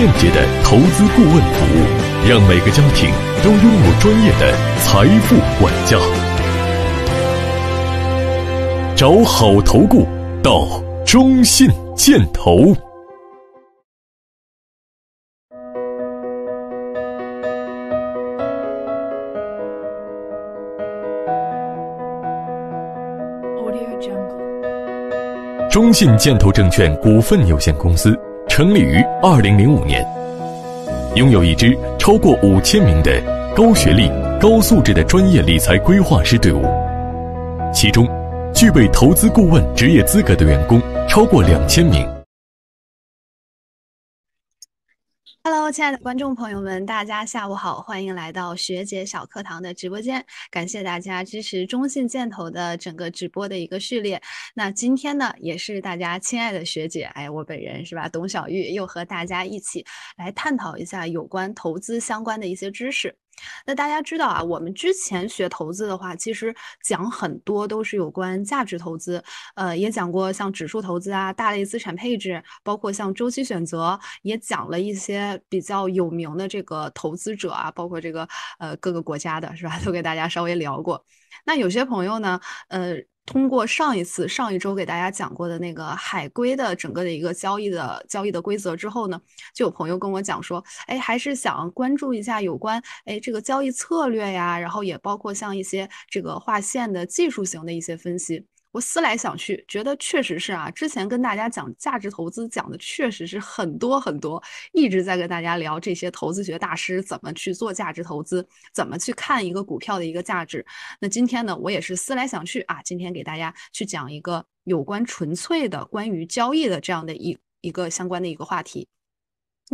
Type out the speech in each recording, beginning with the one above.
便捷的投资顾问服务，让每个家庭都拥有专业的财富管家。找好投顾，到中信建投。中信建投证券股份有限公司。成立于二零零五年，拥有一支超过五千名的高学历、高素质的专业理财规划师队伍，其中具备投资顾问职业资格的员工超过两千名。Hello，亲爱的观众朋友们，大家下午好，欢迎来到学姐小课堂的直播间。感谢大家支持中信建投的整个直播的一个序列。那今天呢，也是大家亲爱的学姐，哎，我本人是吧，董小玉，又和大家一起来探讨一下有关投资相关的一些知识。那大家知道啊，我们之前学投资的话，其实讲很多都是有关价值投资，呃，也讲过像指数投资啊，大类资产配置，包括像周期选择，也讲了一些比较有名的这个投资者啊，包括这个呃各个国家的是吧，都给大家稍微聊过。那有些朋友呢，呃。通过上一次上一周给大家讲过的那个海归的整个的一个交易的交易的规则之后呢，就有朋友跟我讲说，哎，还是想关注一下有关哎这个交易策略呀，然后也包括像一些这个划线的技术型的一些分析。我思来想去，觉得确实是啊。之前跟大家讲价值投资，讲的确实是很多很多，一直在跟大家聊这些投资学大师怎么去做价值投资，怎么去看一个股票的一个价值。那今天呢，我也是思来想去啊，今天给大家去讲一个有关纯粹的、关于交易的这样的一一个相关的一个话题。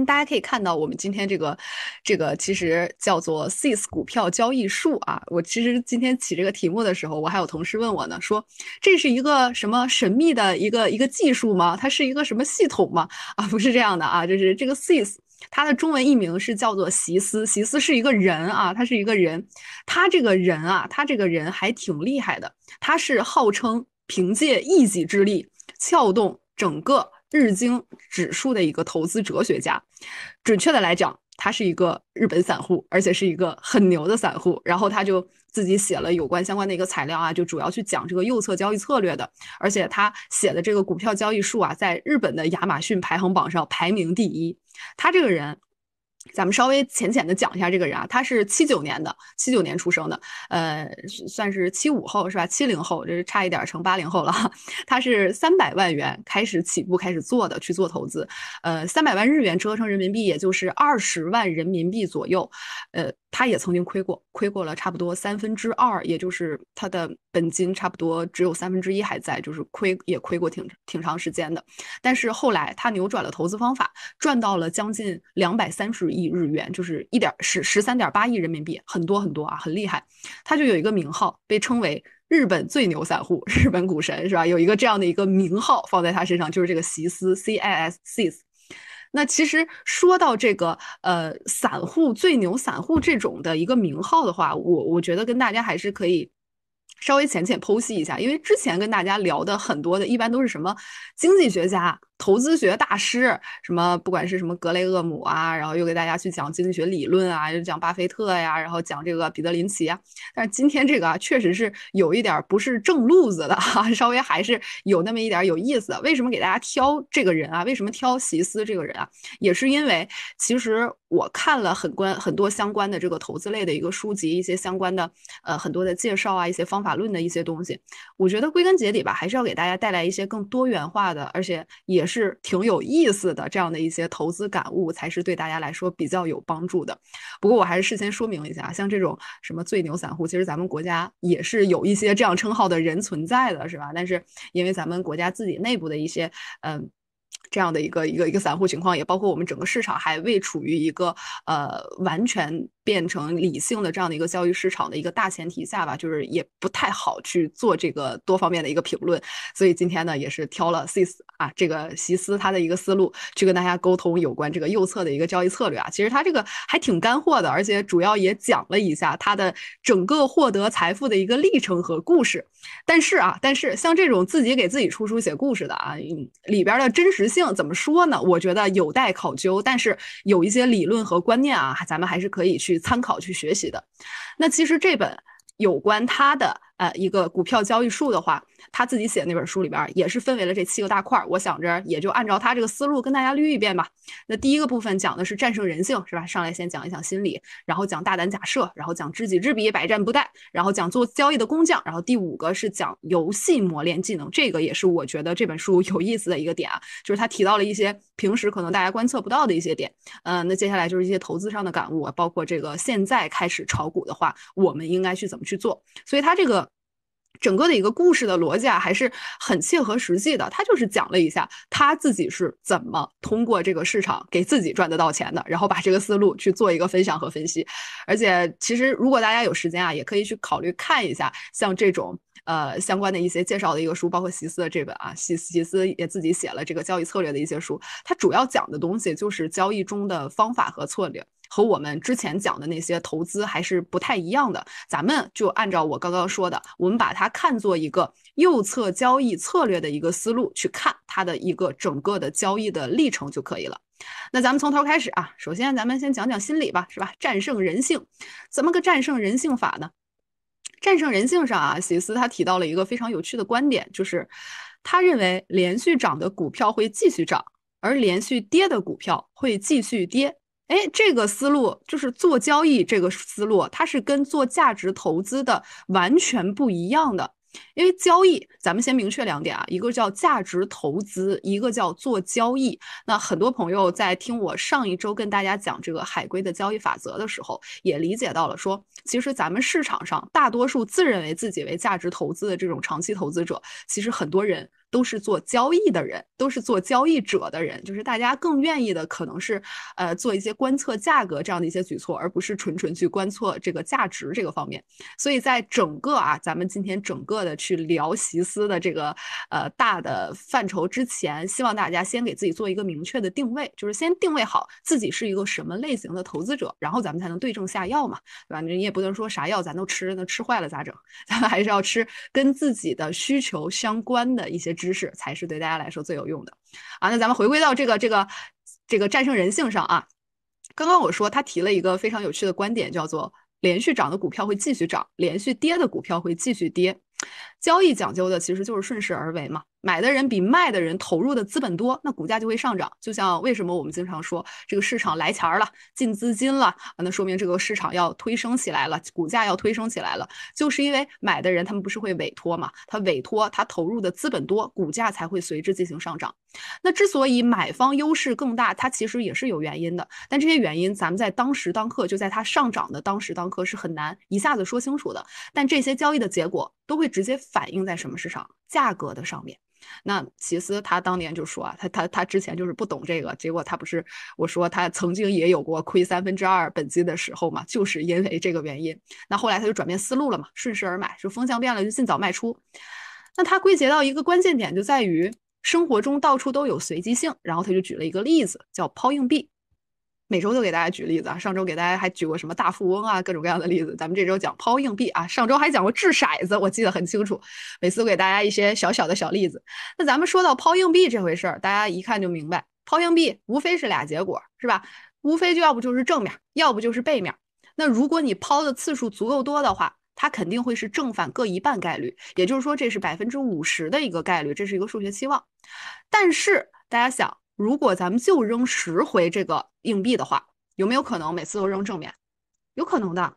大家可以看到，我们今天这个这个其实叫做 CIS 股票交易术啊。我其实今天起这个题目的时候，我还有同事问我呢，说这是一个什么神秘的一个一个技术吗？它是一个什么系统吗？啊，不是这样的啊，就是这个 CIS，它的中文译名是叫做席斯。席斯是一个人啊，他是一个人，他这个人啊，他这个人还挺厉害的，他是号称凭借一己之力撬动整个。日经指数的一个投资哲学家，准确的来讲，他是一个日本散户，而且是一个很牛的散户。然后他就自己写了有关相关的一个材料啊，就主要去讲这个右侧交易策略的。而且他写的这个股票交易术啊，在日本的亚马逊排行榜上排名第一。他这个人。咱们稍微浅浅的讲一下这个人啊，他是七九年的，七九年出生的，呃，算是七五后是吧？七零后，这是差一点成八零后了。他是三百万元开始起步，开始做的去做投资，呃，三百万日元折合成人民币也就是二十万人民币左右，呃。他也曾经亏过，亏过了差不多三分之二，也就是他的本金差不多只有三分之一还在，就是亏也亏过挺挺长时间的。但是后来他扭转了投资方法，赚到了将近两百三十亿日元，就是一点十十三点八亿人民币，很多很多啊，很厉害。他就有一个名号，被称为日本最牛散户、日本股神，是吧？有一个这样的一个名号放在他身上，就是这个席斯 C I S C S。那其实说到这个，呃，散户最牛散户这种的一个名号的话，我我觉得跟大家还是可以稍微浅浅剖析一下，因为之前跟大家聊的很多的，一般都是什么经济学家。投资学大师，什么不管是什么格雷厄姆啊，然后又给大家去讲经济学理论啊，又讲巴菲特呀，然后讲这个彼得林奇啊。但是今天这个啊，确实是有一点不是正路子的，哈、稍微还是有那么一点有意思的。为什么给大家挑这个人啊？为什么挑席斯这个人啊？也是因为其实我看了很关很多相关的这个投资类的一个书籍，一些相关的呃很多的介绍啊，一些方法论的一些东西。我觉得归根结底吧，还是要给大家带来一些更多元化的，而且也。是挺有意思的，这样的一些投资感悟才是对大家来说比较有帮助的。不过我还是事先说明一下，像这种什么最牛散户，其实咱们国家也是有一些这样称号的人存在的，是吧？但是因为咱们国家自己内部的一些，嗯，这样的一个一个一个散户情况，也包括我们整个市场还未处于一个呃完全。变成理性的这样的一个交易市场的一个大前提下吧，就是也不太好去做这个多方面的一个评论，所以今天呢也是挑了 SIS 啊这个席思他的一个思路去跟大家沟通有关这个右侧的一个交易策略啊，其实他这个还挺干货的，而且主要也讲了一下他的整个获得财富的一个历程和故事，但是啊但是像这种自己给自己出书写故事的啊，里边的真实性怎么说呢？我觉得有待考究，但是有一些理论和观念啊，咱们还是可以去。参考去学习的，那其实这本有关他的。呃，一个股票交易术的话，他自己写的那本书里边也是分为了这七个大块儿。我想着也就按照他这个思路跟大家捋一遍吧。那第一个部分讲的是战胜人性，是吧？上来先讲一讲心理，然后讲大胆假设，然后讲知己知彼，百战不殆，然后讲做交易的工匠，然后第五个是讲游戏磨练技能。这个也是我觉得这本书有意思的一个点啊，就是他提到了一些平时可能大家观测不到的一些点。嗯，那接下来就是一些投资上的感悟，包括这个现在开始炒股的话，我们应该去怎么去做。所以他这个。整个的一个故事的逻辑啊，还是很切合实际的。他就是讲了一下他自己是怎么通过这个市场给自己赚得到钱的，然后把这个思路去做一个分享和分析。而且，其实如果大家有时间啊，也可以去考虑看一下像这种呃相关的一些介绍的一个书，包括席斯的这本啊，席席斯也自己写了这个交易策略的一些书。他主要讲的东西就是交易中的方法和策略。和我们之前讲的那些投资还是不太一样的，咱们就按照我刚刚说的，我们把它看作一个右侧交易策略的一个思路去看它的一个整个的交易的历程就可以了。那咱们从头开始啊，首先咱们先讲讲心理吧，是吧？战胜人性，怎么个战胜人性法呢？战胜人性上啊，席斯他提到了一个非常有趣的观点，就是他认为连续涨的股票会继续涨，而连续跌的股票会继续跌。哎，这个思路就是做交易，这个思路它是跟做价值投资的完全不一样的。因为交易，咱们先明确两点啊，一个叫价值投资，一个叫做交易。那很多朋友在听我上一周跟大家讲这个海归的交易法则的时候，也理解到了，说其实咱们市场上大多数自认为自己为价值投资的这种长期投资者，其实很多人。都是做交易的人，都是做交易者的人，就是大家更愿意的可能是，呃，做一些观测价格这样的一些举措，而不是纯纯去观测这个价值这个方面。所以在整个啊，咱们今天整个的去聊习思的这个呃大的范畴之前，希望大家先给自己做一个明确的定位，就是先定位好自己是一个什么类型的投资者，然后咱们才能对症下药嘛，对吧？你你也不能说啥药咱都吃，那吃坏了咋整？咱们还是要吃跟自己的需求相关的一些。知识才是对大家来说最有用的啊！那咱们回归到这个这个这个战胜人性上啊，刚刚我说他提了一个非常有趣的观点，叫做连续涨的股票会继续涨，连续跌的股票会继续跌。交易讲究的其实就是顺势而为嘛。买的人比卖的人投入的资本多，那股价就会上涨。就像为什么我们经常说这个市场来钱儿了，进资金了，那说明这个市场要推升起来了，股价要推升起来了，就是因为买的人他们不是会委托嘛，他委托他投入的资本多，股价才会随之进行上涨。那之所以买方优势更大，它其实也是有原因的，但这些原因咱们在当时当刻就在它上涨的当时当刻是很难一下子说清楚的。但这些交易的结果都会直接反映在什么市场？价格的上面，那其实他当年就说啊，他他他之前就是不懂这个，结果他不是我说他曾经也有过亏三分之二本金的时候嘛，就是因为这个原因。那后来他就转变思路了嘛，顺势而买，就风向变了就尽早卖出。那他归结到一个关键点就在于生活中到处都有随机性，然后他就举了一个例子叫抛硬币。每周都给大家举例子啊，上周给大家还举过什么大富翁啊，各种各样的例子。咱们这周讲抛硬币啊，上周还讲过掷骰子，我记得很清楚。每次都给大家一些小小的小例子。那咱们说到抛硬币这回事儿，大家一看就明白，抛硬币无非是俩结果，是吧？无非就要不就是正面，要不就是背面。那如果你抛的次数足够多的话，它肯定会是正反各一半概率，也就是说这是百分之五十的一个概率，这是一个数学期望。但是大家想。如果咱们就扔十回这个硬币的话，有没有可能每次都扔正面？有可能的。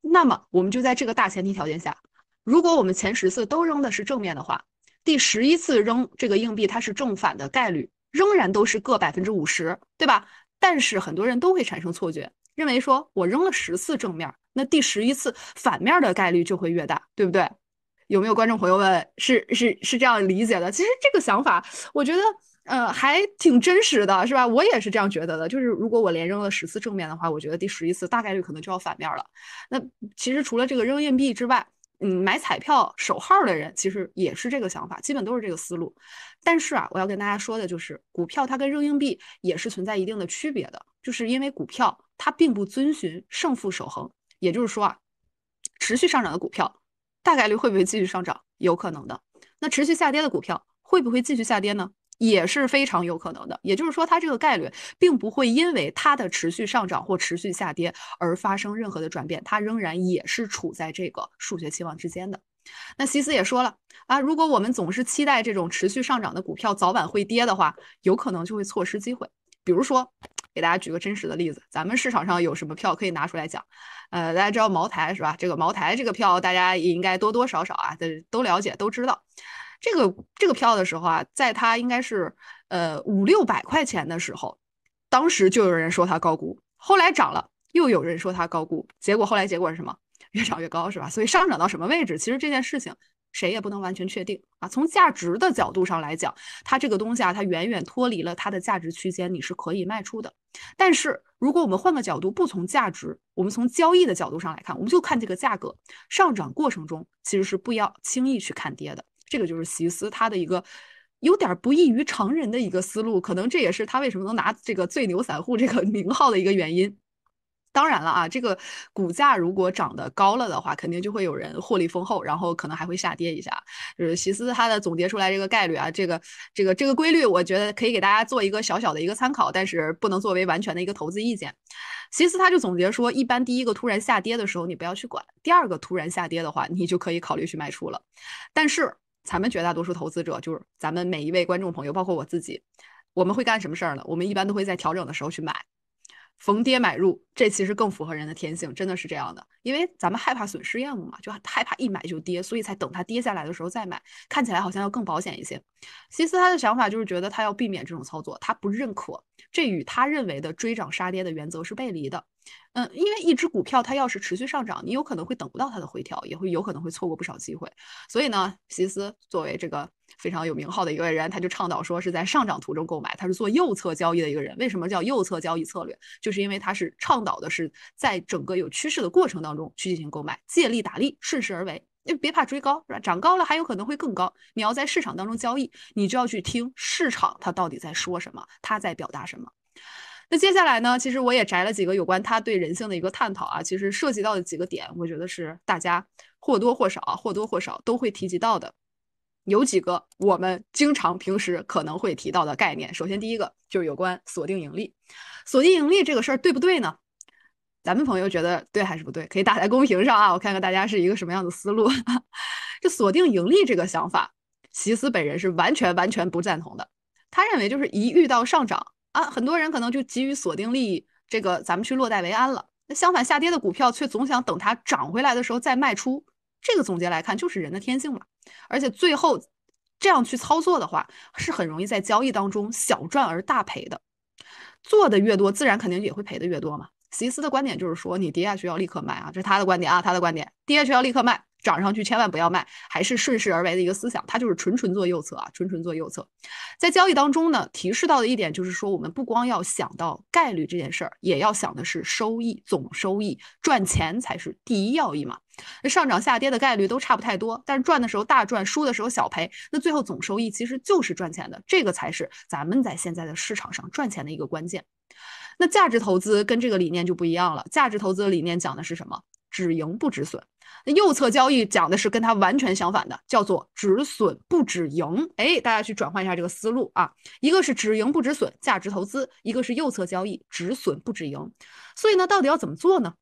那么我们就在这个大前提条件下，如果我们前十次都扔的是正面的话，第十一次扔这个硬币它是正反的概率仍然都是各百分之五十，对吧？但是很多人都会产生错觉，认为说我扔了十次正面，那第十一次反面的概率就会越大，对不对？有没有观众朋友们是是是这样理解的？其实这个想法，我觉得。呃，还挺真实的，是吧？我也是这样觉得的。就是如果我连扔了十次正面的话，我觉得第十一次大概率可能就要反面了。那其实除了这个扔硬币之外，嗯，买彩票守号的人其实也是这个想法，基本都是这个思路。但是啊，我要跟大家说的就是，股票它跟扔硬币也是存在一定的区别的，就是因为股票它并不遵循胜负守恒。也就是说啊，持续上涨的股票大概率会不会继续上涨？有可能的。那持续下跌的股票会不会继续下跌呢？也是非常有可能的，也就是说，它这个概率并不会因为它的持续上涨或持续下跌而发生任何的转变，它仍然也是处在这个数学期望之间的。那西斯也说了啊，如果我们总是期待这种持续上涨的股票早晚会跌的话，有可能就会错失机会。比如说，给大家举个真实的例子，咱们市场上有什么票可以拿出来讲？呃，大家知道茅台是吧？这个茅台这个票，大家也应该多多少少啊，都都了解都知道。这个这个票的时候啊，在它应该是呃五六百块钱的时候，当时就有人说它高估，后来涨了又有人说它高估，结果后来结果是什么？越涨越高是吧？所以上涨到什么位置？其实这件事情谁也不能完全确定啊。从价值的角度上来讲，它这个东西啊，它远远脱离了它的价值区间，你是可以卖出的。但是如果我们换个角度，不从价值，我们从交易的角度上来看，我们就看这个价格上涨过程中，其实是不要轻易去看跌的。这个就是席斯他的一个有点不异于常人的一个思路，可能这也是他为什么能拿这个最牛散户这个 名号的一个原因。当然了啊，这个股价如果涨得高了的话，肯定就会有人获利丰厚，然后可能还会下跌一下。就是席斯他的总结出来这个概率啊，这个这个这个规律，我觉得可以给大家做一个小小的一个参考，但是不能作为完全的一个投资意见。席斯他就总结说，一般第一个突然下跌的时候，你不要去管；第二个突然下跌的话，你就可以考虑去卖出了。但是咱们绝大多数投资者，就是咱们每一位观众朋友，包括我自己，我们会干什么事儿呢？我们一般都会在调整的时候去买，逢跌买入，这其实更符合人的天性，真的是这样的。因为咱们害怕损失厌恶嘛，就害怕一买就跌，所以才等它跌下来的时候再买，看起来好像要更保险一些。西斯他的想法就是觉得他要避免这种操作，他不认可，这与他认为的追涨杀跌的原则是背离的。嗯，因为一只股票它要是持续上涨，你有可能会等不到它的回调，也会有可能会错过不少机会。所以呢，皮斯作为这个非常有名号的一个人，他就倡导说是在上涨途中购买，他是做右侧交易的一个人。为什么叫右侧交易策略？就是因为他是倡导的是在整个有趋势的过程当中去进行购买，借力打力，顺势而为，就别怕追高，是吧？涨高了还有可能会更高。你要在市场当中交易，你就要去听市场它到底在说什么，它在表达什么。那接下来呢？其实我也摘了几个有关他对人性的一个探讨啊，其实涉及到的几个点，我觉得是大家或多或少或多或少都会提及到的。有几个我们经常平时可能会提到的概念。首先，第一个就是有关锁定盈利，锁定盈利这个事儿对不对呢？咱们朋友觉得对还是不对？可以打在公屏上啊，我看看大家是一个什么样的思路。这 锁定盈利这个想法，席斯本人是完全完全不赞同的。他认为就是一遇到上涨。啊，很多人可能就急于锁定利益，这个咱们去落袋为安了。那相反，下跌的股票却总想等它涨回来的时候再卖出。这个总结来看，就是人的天性嘛。而且最后这样去操作的话，是很容易在交易当中小赚而大赔的。做的越多，自然肯定也会赔的越多嘛。席斯的观点就是说，你跌下去要立刻卖啊，这是他的观点啊，他的观点，跌下去要立刻卖。涨上去千万不要卖，还是顺势而为的一个思想，它就是纯纯做右侧啊，纯纯做右侧。在交易当中呢，提示到的一点就是说，我们不光要想到概率这件事儿，也要想的是收益，总收益，赚钱才是第一要义嘛。上涨下跌的概率都差不太多，但是赚的时候大赚，输的时候小赔，那最后总收益其实就是赚钱的，这个才是咱们在现在的市场上赚钱的一个关键。那价值投资跟这个理念就不一样了，价值投资的理念讲的是什么？止盈不止损。那右侧交易讲的是跟它完全相反的，叫做止损不止盈。哎，大家去转换一下这个思路啊，一个是止盈不止损，价值投资；一个是右侧交易止损不止盈。所以呢，到底要怎么做呢？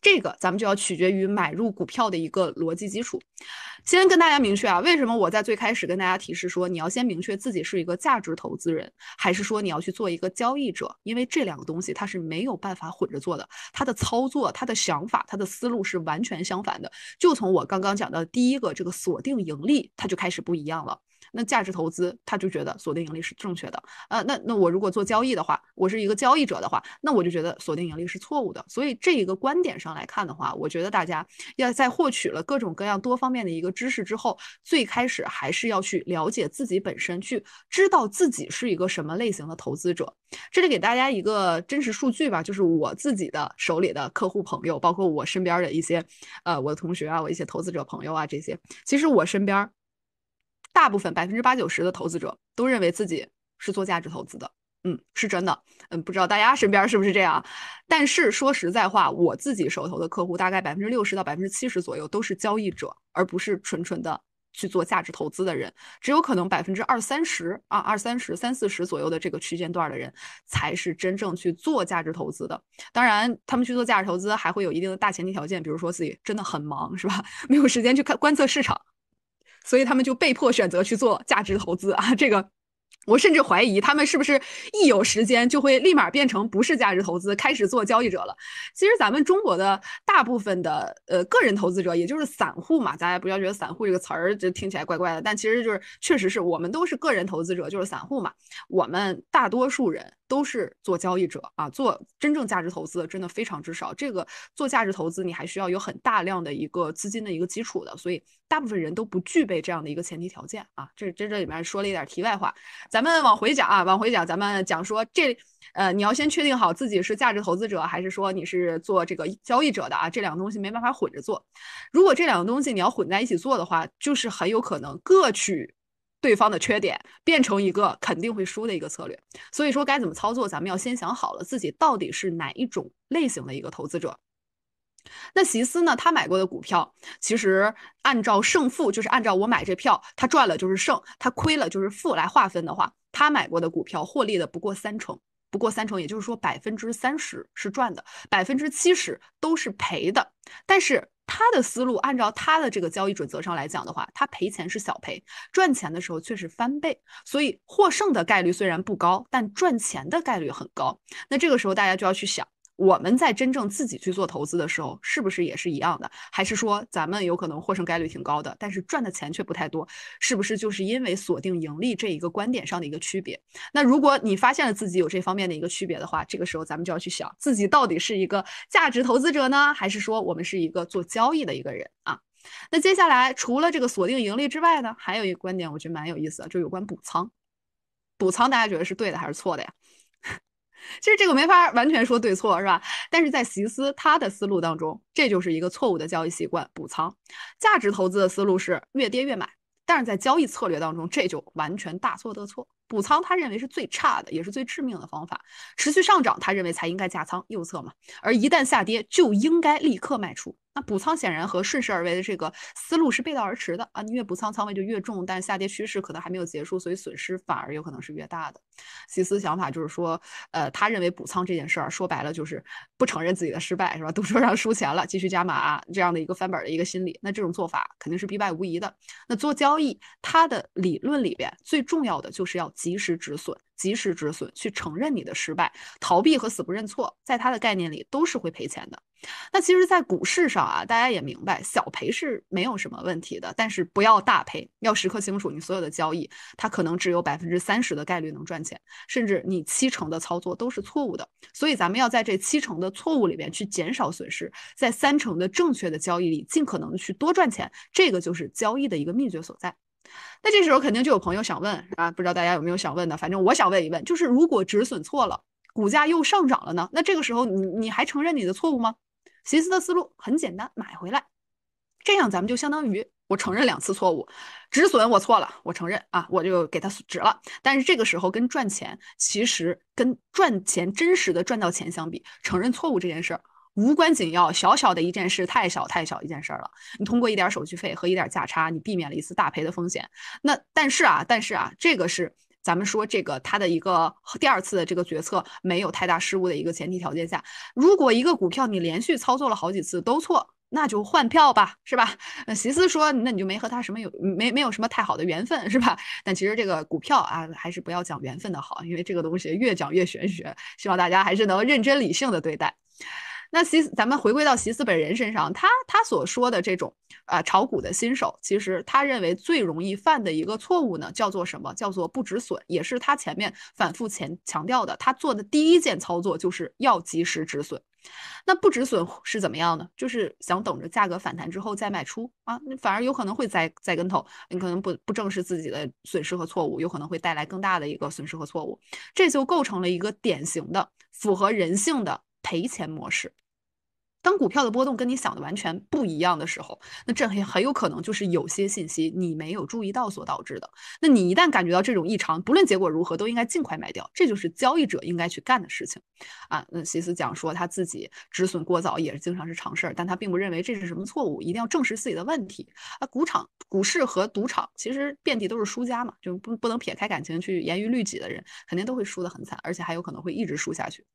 这个咱们就要取决于买入股票的一个逻辑基础。先跟大家明确啊，为什么我在最开始跟大家提示说，你要先明确自己是一个价值投资人，还是说你要去做一个交易者？因为这两个东西它是没有办法混着做的，它的操作、它的想法、它的思路是完全相反的。就从我刚刚讲的第一个这个锁定盈利，它就开始不一样了。那价值投资，他就觉得锁定盈利是正确的。呃，那那我如果做交易的话，我是一个交易者的话，那我就觉得锁定盈利是错误的。所以这一个观点上来看的话，我觉得大家要在获取了各种各样多方面的一个知识之后，最开始还是要去了解自己本身，去知道自己是一个什么类型的投资者。这里给大家一个真实数据吧，就是我自己的手里的客户朋友，包括我身边的一些，呃，我的同学啊，我一些投资者朋友啊，这些，其实我身边。大部分百分之八九十的投资者都认为自己是做价值投资的，嗯，是真的，嗯，不知道大家身边是不是这样？但是说实在话，我自己手头的客户大概百分之六十到百分之七十左右都是交易者，而不是纯纯的去做价值投资的人。只有可能百分之二三十啊，二三十、三四十左右的这个区间段的人，才是真正去做价值投资的。当然，他们去做价值投资还会有一定的大前提条件，比如说自己真的很忙，是吧？没有时间去看观测市场。所以他们就被迫选择去做价值投资啊，这个。我甚至怀疑他们是不是一有时间就会立马变成不是价值投资，开始做交易者了。其实咱们中国的大部分的呃个人投资者，也就是散户嘛，大家不要觉得散户这个词儿就听起来怪怪的，但其实就是确实是我们都是个人投资者，就是散户嘛。我们大多数人都是做交易者啊，做真正价值投资的真的非常之少。这个做价值投资，你还需要有很大量的一个资金的一个基础的，所以大部分人都不具备这样的一个前提条件啊。这这这里面说了一点题外话。咱们往回讲啊，往回讲，咱们讲说这，呃，你要先确定好自己是价值投资者还是说你是做这个交易者的啊，这两个东西没办法混着做。如果这两个东西你要混在一起做的话，就是很有可能各取对方的缺点，变成一个肯定会输的一个策略。所以说该怎么操作，咱们要先想好了自己到底是哪一种类型的一个投资者。那席斯呢？他买过的股票，其实按照胜负，就是按照我买这票，他赚了就是胜，他亏了就是负来划分的话，他买过的股票获利的不过三成，不过三成，也就是说百分之三十是赚的，百分之七十都是赔的。但是他的思路，按照他的这个交易准则上来讲的话，他赔钱是小赔，赚钱的时候却是翻倍。所以获胜的概率虽然不高，但赚钱的概率很高。那这个时候大家就要去想。我们在真正自己去做投资的时候，是不是也是一样的？还是说咱们有可能获胜概率挺高的，但是赚的钱却不太多？是不是就是因为锁定盈利这一个观点上的一个区别？那如果你发现了自己有这方面的一个区别的话，这个时候咱们就要去想，自己到底是一个价值投资者呢，还是说我们是一个做交易的一个人啊？那接下来除了这个锁定盈利之外呢，还有一个观点我觉得蛮有意思，就是有关补仓。补仓大家觉得是对的还是错的呀？其实这个没法完全说对错，是吧？但是在席斯他的思路当中，这就是一个错误的交易习惯，补仓。价值投资的思路是越跌越买，但是在交易策略当中，这就完全大错特错。补仓他认为是最差的，也是最致命的方法。持续上涨他认为才应该加仓右侧嘛，而一旦下跌就应该立刻卖出。那补仓显然和顺势而为的这个思路是背道而驰的啊，你越补仓仓位就越重，但下跌趋势可能还没有结束，所以损失反而有可能是越大的。西斯想法就是说，呃，他认为补仓这件事儿，说白了就是不承认自己的失败，是吧？赌桌上输钱了，继续加码这样的一个翻本的一个心理，那这种做法肯定是必败无疑的。那做交易，他的理论里边最重要的就是要及时止损，及时止损，去承认你的失败，逃避和死不认错，在他的概念里都是会赔钱的。那其实，在股市上啊，大家也明白，小赔是没有什么问题的，但是不要大赔，要时刻清楚你所有的交易，它可能只有百分之三十的概率能赚钱，甚至你七成的操作都是错误的。所以咱们要在这七成的错误里边去减少损失，在三成的正确的交易里尽可能的去多赚钱，这个就是交易的一个秘诀所在。那这时候肯定就有朋友想问啊，不知道大家有没有想问的，反正我想问一问，就是如果止损错了，股价又上涨了呢？那这个时候你你还承认你的错误吗？寻思的思路很简单，买回来，这样咱们就相当于我承认两次错误，止损，我错了，我承认啊，我就给他止了。但是这个时候跟赚钱，其实跟赚钱真实的赚到钱相比，承认错误这件事儿无关紧要，小小的一件事，太小太小一件事儿了。你通过一点手续费和一点价差，你避免了一次大赔的风险。那但是啊，但是啊，这个是。咱们说这个，他的一个第二次的这个决策没有太大失误的一个前提条件下，如果一个股票你连续操作了好几次都错，那就换票吧，是吧？席思说，那你就没和他什么有没没有什么太好的缘分，是吧？但其实这个股票啊，还是不要讲缘分的好，因为这个东西越讲越玄学，希望大家还是能认真理性的对待。那习，咱们回归到习思本人身上，他他所说的这种呃炒股的新手，其实他认为最容易犯的一个错误呢，叫做什么？叫做不止损，也是他前面反复前强调的。他做的第一件操作就是要及时止损。那不止损是怎么样呢？就是想等着价格反弹之后再卖出啊，那反而有可能会栽栽跟头。你可能不不正视自己的损失和错误，有可能会带来更大的一个损失和错误。这就构成了一个典型的符合人性的。赔钱模式。当股票的波动跟你想的完全不一样的时候，那这很很有可能就是有些信息你没有注意到所导致的。那你一旦感觉到这种异常，不论结果如何，都应该尽快卖掉，这就是交易者应该去干的事情。啊，那西斯讲说他自己止损过早也是经常是常事儿，但他并不认为这是什么错误，一定要正视自己的问题。啊，股场、股市和赌场其实遍地都是输家嘛，就不不能撇开感情去严于律己的人，肯定都会输得很惨，而且还有可能会一直输下去。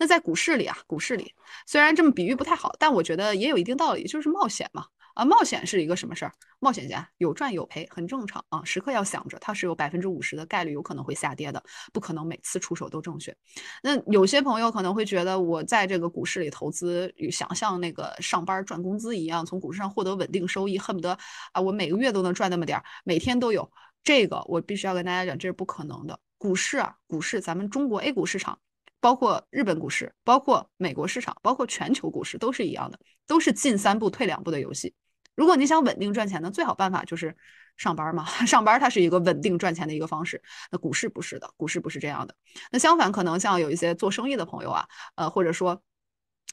那在股市里啊，股市里虽然这么比喻不太。好，但我觉得也有一定道理，就是冒险嘛。啊，冒险是一个什么事儿？冒险家有赚有赔，很正常啊。时刻要想着，它是有百分之五十的概率有可能会下跌的，不可能每次出手都正确。那有些朋友可能会觉得，我在这个股市里投资，想象那个上班赚工资一样，从股市上获得稳定收益，恨不得啊，我每个月都能赚那么点儿，每天都有。这个我必须要跟大家讲，这是不可能的。股市啊，股市，咱们中国 A 股市场。包括日本股市，包括美国市场，包括全球股市，都是一样的，都是进三步退两步的游戏。如果你想稳定赚钱的最好办法就是上班嘛，上班它是一个稳定赚钱的一个方式。那股市不是的，股市不是这样的。那相反，可能像有一些做生意的朋友啊，呃，或者说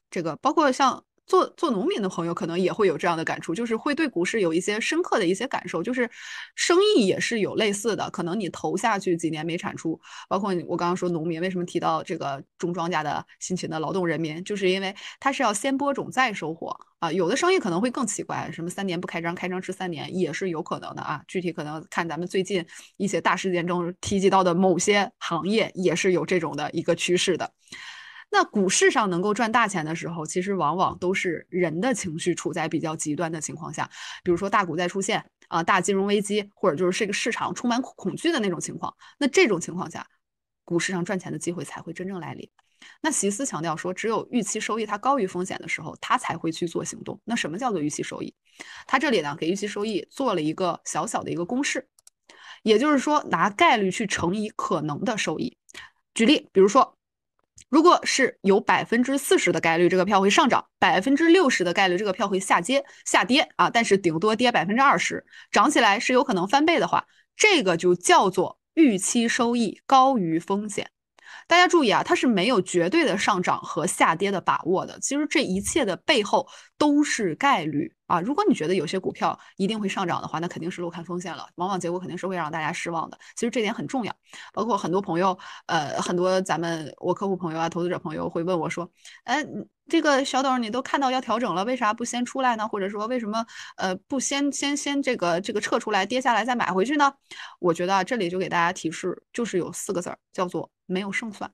这个，包括像。做做农民的朋友可能也会有这样的感触，就是会对股市有一些深刻的一些感受，就是生意也是有类似的，可能你投下去几年没产出，包括我刚刚说农民为什么提到这个种庄稼的辛勤的劳动人民，就是因为他是要先播种再收获啊。有的生意可能会更奇怪，什么三年不开张，开张吃三年，也是有可能的啊。具体可能看咱们最近一些大事件中提及到的某些行业，也是有这种的一个趋势的。那股市上能够赚大钱的时候，其实往往都是人的情绪处在比较极端的情况下，比如说大股再出现啊，大金融危机，或者就是这个市场充满恐惧的那种情况。那这种情况下，股市上赚钱的机会才会真正来临。那席斯强调说，只有预期收益它高于风险的时候，他才会去做行动。那什么叫做预期收益？他这里呢，给预期收益做了一个小小的一个公式，也就是说拿概率去乘以可能的收益。举例，比如说。如果是有百分之四十的概率，这个票会上涨；百分之六十的概率，这个票会下跌，下跌啊！但是顶多跌百分之二十，涨起来是有可能翻倍的话，这个就叫做预期收益高于风险。大家注意啊，它是没有绝对的上涨和下跌的把握的。其实这一切的背后都是概率。啊，如果你觉得有些股票一定会上涨的话，那肯定是漏看风险了。往往结果肯定是会让大家失望的。其实这点很重要，包括很多朋友，呃，很多咱们我客户朋友啊，投资者朋友会问我说，哎，这个小董你都看到要调整了，为啥不先出来呢？或者说为什么呃不先先先这个这个撤出来，跌下来再买回去呢？我觉得啊、这里就给大家提示，就是有四个字儿，叫做没有胜算。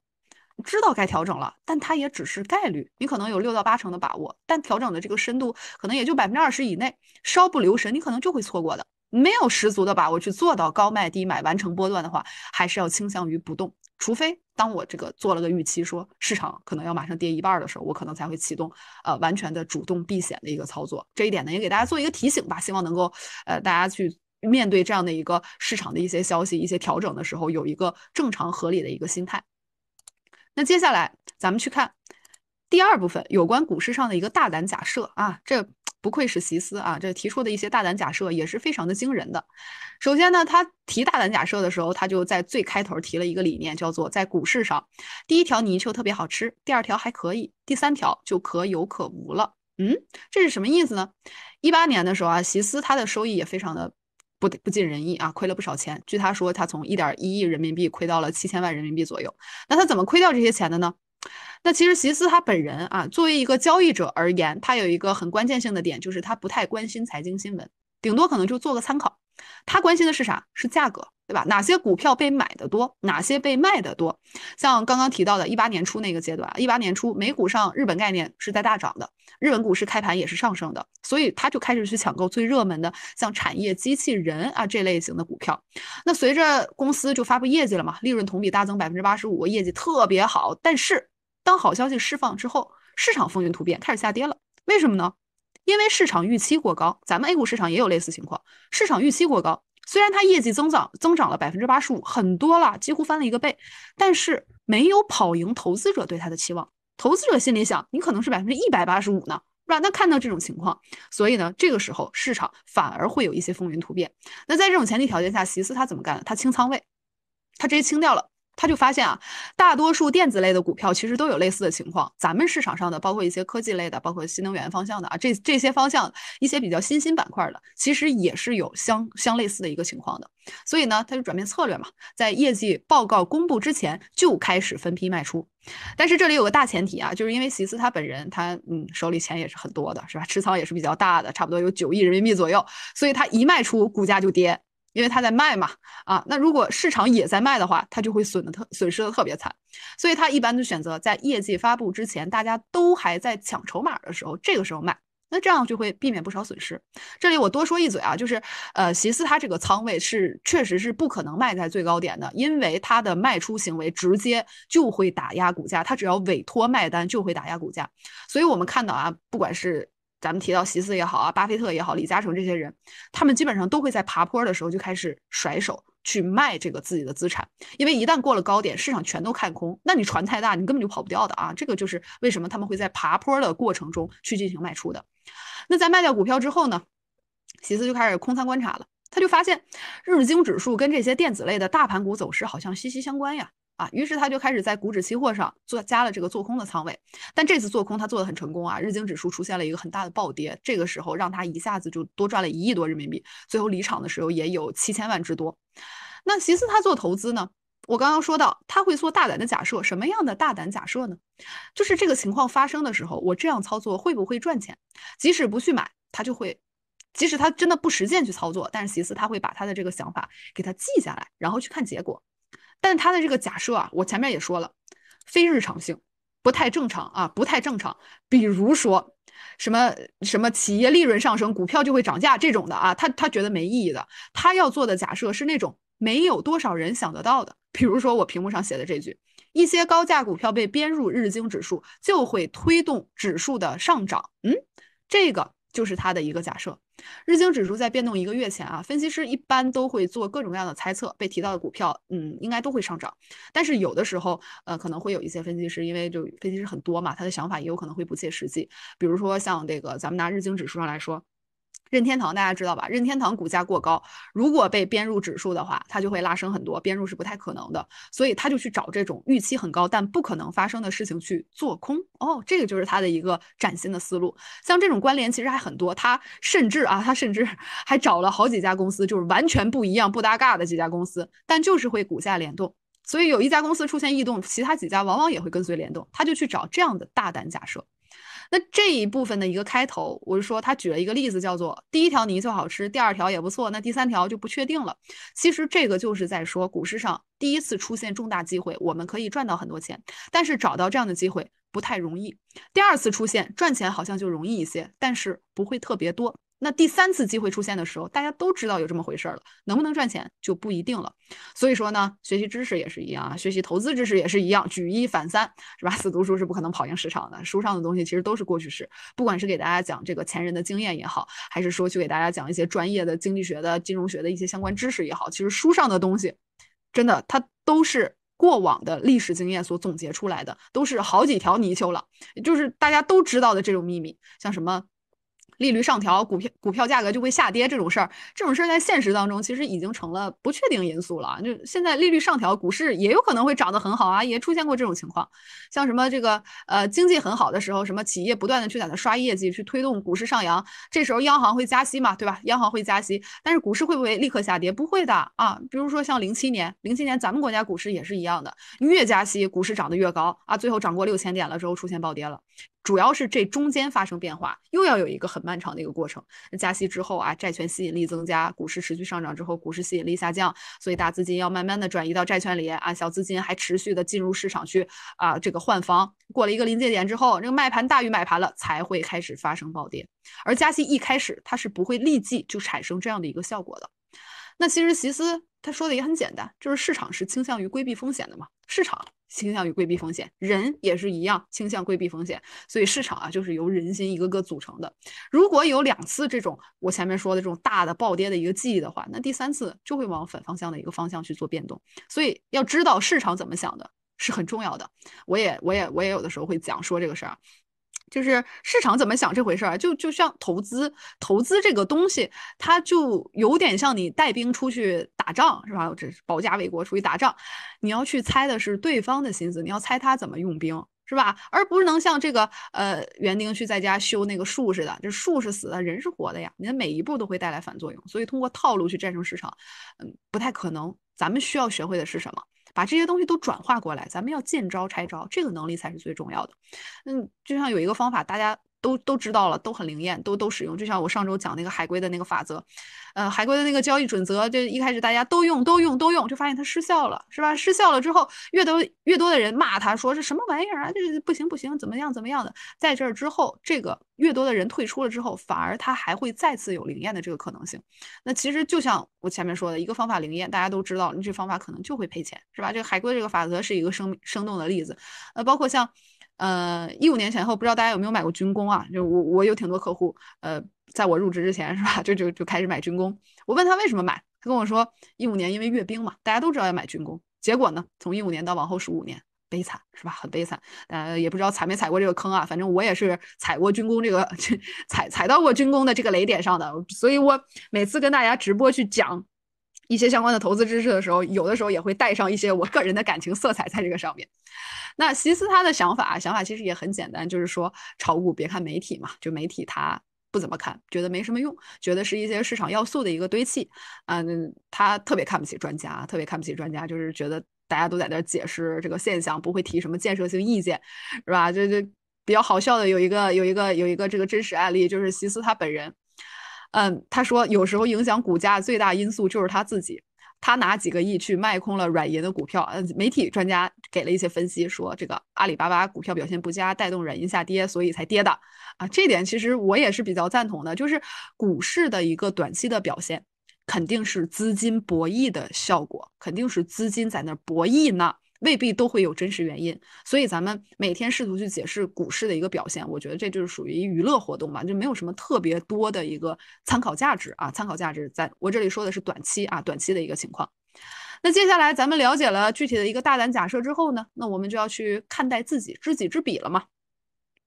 知道该调整了，但它也只是概率，你可能有六到八成的把握，但调整的这个深度可能也就百分之二十以内，稍不留神，你可能就会错过的。没有十足的把握去做到高卖低买完成波段的话，还是要倾向于不动，除非当我这个做了个预期，说市场可能要马上跌一半的时候，我可能才会启动，呃，完全的主动避险的一个操作。这一点呢，也给大家做一个提醒吧，希望能够，呃，大家去面对这样的一个市场的一些消息、一些调整的时候，有一个正常合理的一个心态。那接下来咱们去看第二部分，有关股市上的一个大胆假设啊，这不愧是席斯啊，这提出的一些大胆假设也是非常的惊人的。首先呢，他提大胆假设的时候，他就在最开头提了一个理念，叫做在股市上，第一条泥鳅特别好吃，第二条还可以，第三条就可有可无了。嗯，这是什么意思呢？一八年的时候啊，席斯他的收益也非常的。不不尽人意啊，亏了不少钱。据他说，他从一点一亿人民币亏到了七千万人民币左右。那他怎么亏掉这些钱的呢？那其实席斯他本人啊，作为一个交易者而言，他有一个很关键性的点，就是他不太关心财经新闻，顶多可能就做个参考。他关心的是啥？是价格，对吧？哪些股票被买的多？哪些被卖的多？像刚刚提到的，一八年初那个阶段，一八年初美股上日本概念是在大涨的，日本股市开盘也是上升的，所以他就开始去抢购最热门的，像产业机器人啊这类型的股票。那随着公司就发布业绩了嘛，利润同比大增百分之八十五，业绩特别好。但是当好消息释放之后，市场风云突变，开始下跌了。为什么呢？因为市场预期过高，咱们 A 股市场也有类似情况。市场预期过高，虽然它业绩增长增长了百分之八十五，很多了，几乎翻了一个倍，但是没有跑赢投资者对它的期望。投资者心里想，你可能是百分之一百八十五呢，是吧？那看到这种情况，所以呢，这个时候市场反而会有一些风云突变。那在这种前提条件下，席斯他怎么干的？他清仓位，他直接清掉了。他就发现啊，大多数电子类的股票其实都有类似的情况。咱们市场上的，包括一些科技类的，包括新能源方向的啊，这这些方向一些比较新兴板块的，其实也是有相相类似的一个情况的。所以呢，他就转变策略嘛，在业绩报告公布之前就开始分批卖出。但是这里有个大前提啊，就是因为席斯他本人，他嗯手里钱也是很多的，是吧？持仓也是比较大的，差不多有九亿人民币左右。所以他一卖出，股价就跌。因为他在卖嘛，啊，那如果市场也在卖的话，他就会损的特损失的特别惨，所以他一般就选择在业绩发布之前，大家都还在抢筹码的时候，这个时候卖，那这样就会避免不少损失。这里我多说一嘴啊，就是呃，席思他这个仓位是确实是不可能卖在最高点的，因为他的卖出行为直接就会打压股价，他只要委托卖单就会打压股价，所以我们看到啊，不管是。咱们提到席斯也好啊，巴菲特也好，李嘉诚这些人，他们基本上都会在爬坡的时候就开始甩手去卖这个自己的资产，因为一旦过了高点，市场全都看空，那你船太大，你根本就跑不掉的啊！这个就是为什么他们会在爬坡的过程中去进行卖出的。那在卖掉股票之后呢，席斯就开始空仓观察了，他就发现日经指数跟这些电子类的大盘股走势好像息息相关呀。啊，于是他就开始在股指期货上做加了这个做空的仓位，但这次做空他做的很成功啊，日经指数出现了一个很大的暴跌，这个时候让他一下子就多赚了一亿多人民币，最后离场的时候也有七千万之多。那其次他做投资呢，我刚刚说到他会做大胆的假设，什么样的大胆假设呢？就是这个情况发生的时候，我这样操作会不会赚钱？即使不去买，他就会，即使他真的不实践去操作，但是其次他会把他的这个想法给他记下来，然后去看结果。但他的这个假设啊，我前面也说了，非日常性，不太正常啊，不太正常。比如说什么什么企业利润上升，股票就会涨价这种的啊，他他觉得没意义的。他要做的假设是那种没有多少人想得到的。比如说我屏幕上写的这句，一些高价股票被编入日经指数，就会推动指数的上涨。嗯，这个就是他的一个假设。日经指数在变动一个月前啊，分析师一般都会做各种各样的猜测，被提到的股票，嗯，应该都会上涨。但是有的时候，呃，可能会有一些分析师，因为就分析师很多嘛，他的想法也有可能会不切实际。比如说像这个，咱们拿日经指数上来说。任天堂大家知道吧？任天堂股价过高，如果被编入指数的话，它就会拉升很多，编入是不太可能的，所以他就去找这种预期很高但不可能发生的事情去做空。哦，这个就是他的一个崭新的思路。像这种关联其实还很多，他甚至啊，他甚至 还找了好几家公司，就是完全不一样、不搭嘎的几家公司，但就是会股价联动。所以有一家公司出现异动，其他几家往往也会跟随联动。他就去找这样的大胆假设。那这一部分的一个开头，我是说他举了一个例子，叫做第一条泥鳅好吃，第二条也不错，那第三条就不确定了。其实这个就是在说，股市上第一次出现重大机会，我们可以赚到很多钱，但是找到这样的机会不太容易。第二次出现赚钱好像就容易一些，但是不会特别多。那第三次机会出现的时候，大家都知道有这么回事儿了，能不能赚钱就不一定了。所以说呢，学习知识也是一样啊，学习投资知识也是一样，举一反三是吧？死读书是不可能跑赢市场的，书上的东西其实都是过去式。不管是给大家讲这个前人的经验也好，还是说去给大家讲一些专业的经济学的、金融学的一些相关知识也好，其实书上的东西，真的它都是过往的历史经验所总结出来的，都是好几条泥鳅了，就是大家都知道的这种秘密，像什么。利率上调，股票股票价格就会下跌这种事儿，这种事儿在现实当中其实已经成了不确定因素了。就现在利率上调，股市也有可能会涨得很好啊，也出现过这种情况。像什么这个呃经济很好的时候，什么企业不断的去在那刷业绩，去推动股市上扬，这时候央行会加息嘛，对吧？央行会加息，但是股市会不会立刻下跌？不会的啊。比如说像零七年，零七年咱们国家股市也是一样的，越加息股市涨得越高啊，最后涨过六千点了之后出现暴跌了。主要是这中间发生变化，又要有一个很漫长的一个过程。那加息之后啊，债券吸引力增加，股市持续上涨之后，股市吸引力下降，所以大资金要慢慢的转移到债券里啊，小资金还持续的进入市场去啊，这个换房。过了一个临界点之后，这个卖盘大于买盘了，才会开始发生暴跌。而加息一开始，它是不会立即就产生这样的一个效果的。那其实席斯他说的也很简单，就是市场是倾向于规避风险的嘛，市场倾向于规避风险，人也是一样，倾向规避风险，所以市场啊就是由人心一个个组成的。如果有两次这种我前面说的这种大的暴跌的一个记忆的话，那第三次就会往反方向的一个方向去做变动。所以要知道市场怎么想的是很重要的。我也，我也，我也有的时候会讲说这个事儿。就是市场怎么想这回事儿，就就像投资，投资这个东西，它就有点像你带兵出去打仗，是吧？这保家卫国，出去打仗，你要去猜的是对方的心思，你要猜他怎么用兵，是吧？而不是能像这个呃园丁去在家修那个树似的，这树是死的，人是活的呀。你的每一步都会带来反作用，所以通过套路去战胜市场，嗯，不太可能。咱们需要学会的是什么？把这些东西都转化过来，咱们要见招拆招，这个能力才是最重要的。嗯，就像有一个方法，大家。都都知道了，都很灵验，都都使用。就像我上周讲那个海龟的那个法则，呃，海龟的那个交易准则，就一开始大家都用，都用，都用，就发现它失效了，是吧？失效了之后，越多越多的人骂他，说这什么玩意儿啊，这不行不行，怎么样怎么样的。在这儿之后，这个越多的人退出了之后，反而它还会再次有灵验的这个可能性。那其实就像我前面说的，一个方法灵验，大家都知道，你这方法可能就会赔钱，是吧？这个海龟这个法则是一个生生动的例子，呃，包括像。呃，一五年前后，不知道大家有没有买过军工啊？就我，我有挺多客户，呃，在我入职之前，是吧？就就就开始买军工。我问他为什么买，他跟我说，一五年因为阅兵嘛，大家都知道要买军工。结果呢，从一五年到往后十五年，悲惨，是吧？很悲惨。呃，也不知道踩没踩过这个坑啊，反正我也是踩过军工这个，踩踩到过军工的这个雷点上的。所以我每次跟大家直播去讲。一些相关的投资知识的时候，有的时候也会带上一些我个人的感情色彩在这个上面。那席斯他的想法，想法其实也很简单，就是说炒股别看媒体嘛，就媒体他不怎么看，觉得没什么用，觉得是一些市场要素的一个堆砌。嗯，他特别看不起专家，特别看不起专家，就是觉得大家都在那解释这个现象，不会提什么建设性意见，是吧？就就比较好笑的有一个有一个有一个这个真实案例，就是席斯他本人。嗯，他说有时候影响股价最大因素就是他自己，他拿几个亿去卖空了软银的股票。呃，媒体专家给了一些分析，说这个阿里巴巴股票表现不佳，带动软银下跌，所以才跌的。啊，这点其实我也是比较赞同的，就是股市的一个短期的表现，肯定是资金博弈的效果，肯定是资金在那博弈呢。未必都会有真实原因，所以咱们每天试图去解释股市的一个表现，我觉得这就是属于娱乐活动吧，就没有什么特别多的一个参考价值啊，参考价值，在我这里说的是短期啊，短期的一个情况。那接下来咱们了解了具体的一个大胆假设之后呢，那我们就要去看待自己，知己知彼了嘛。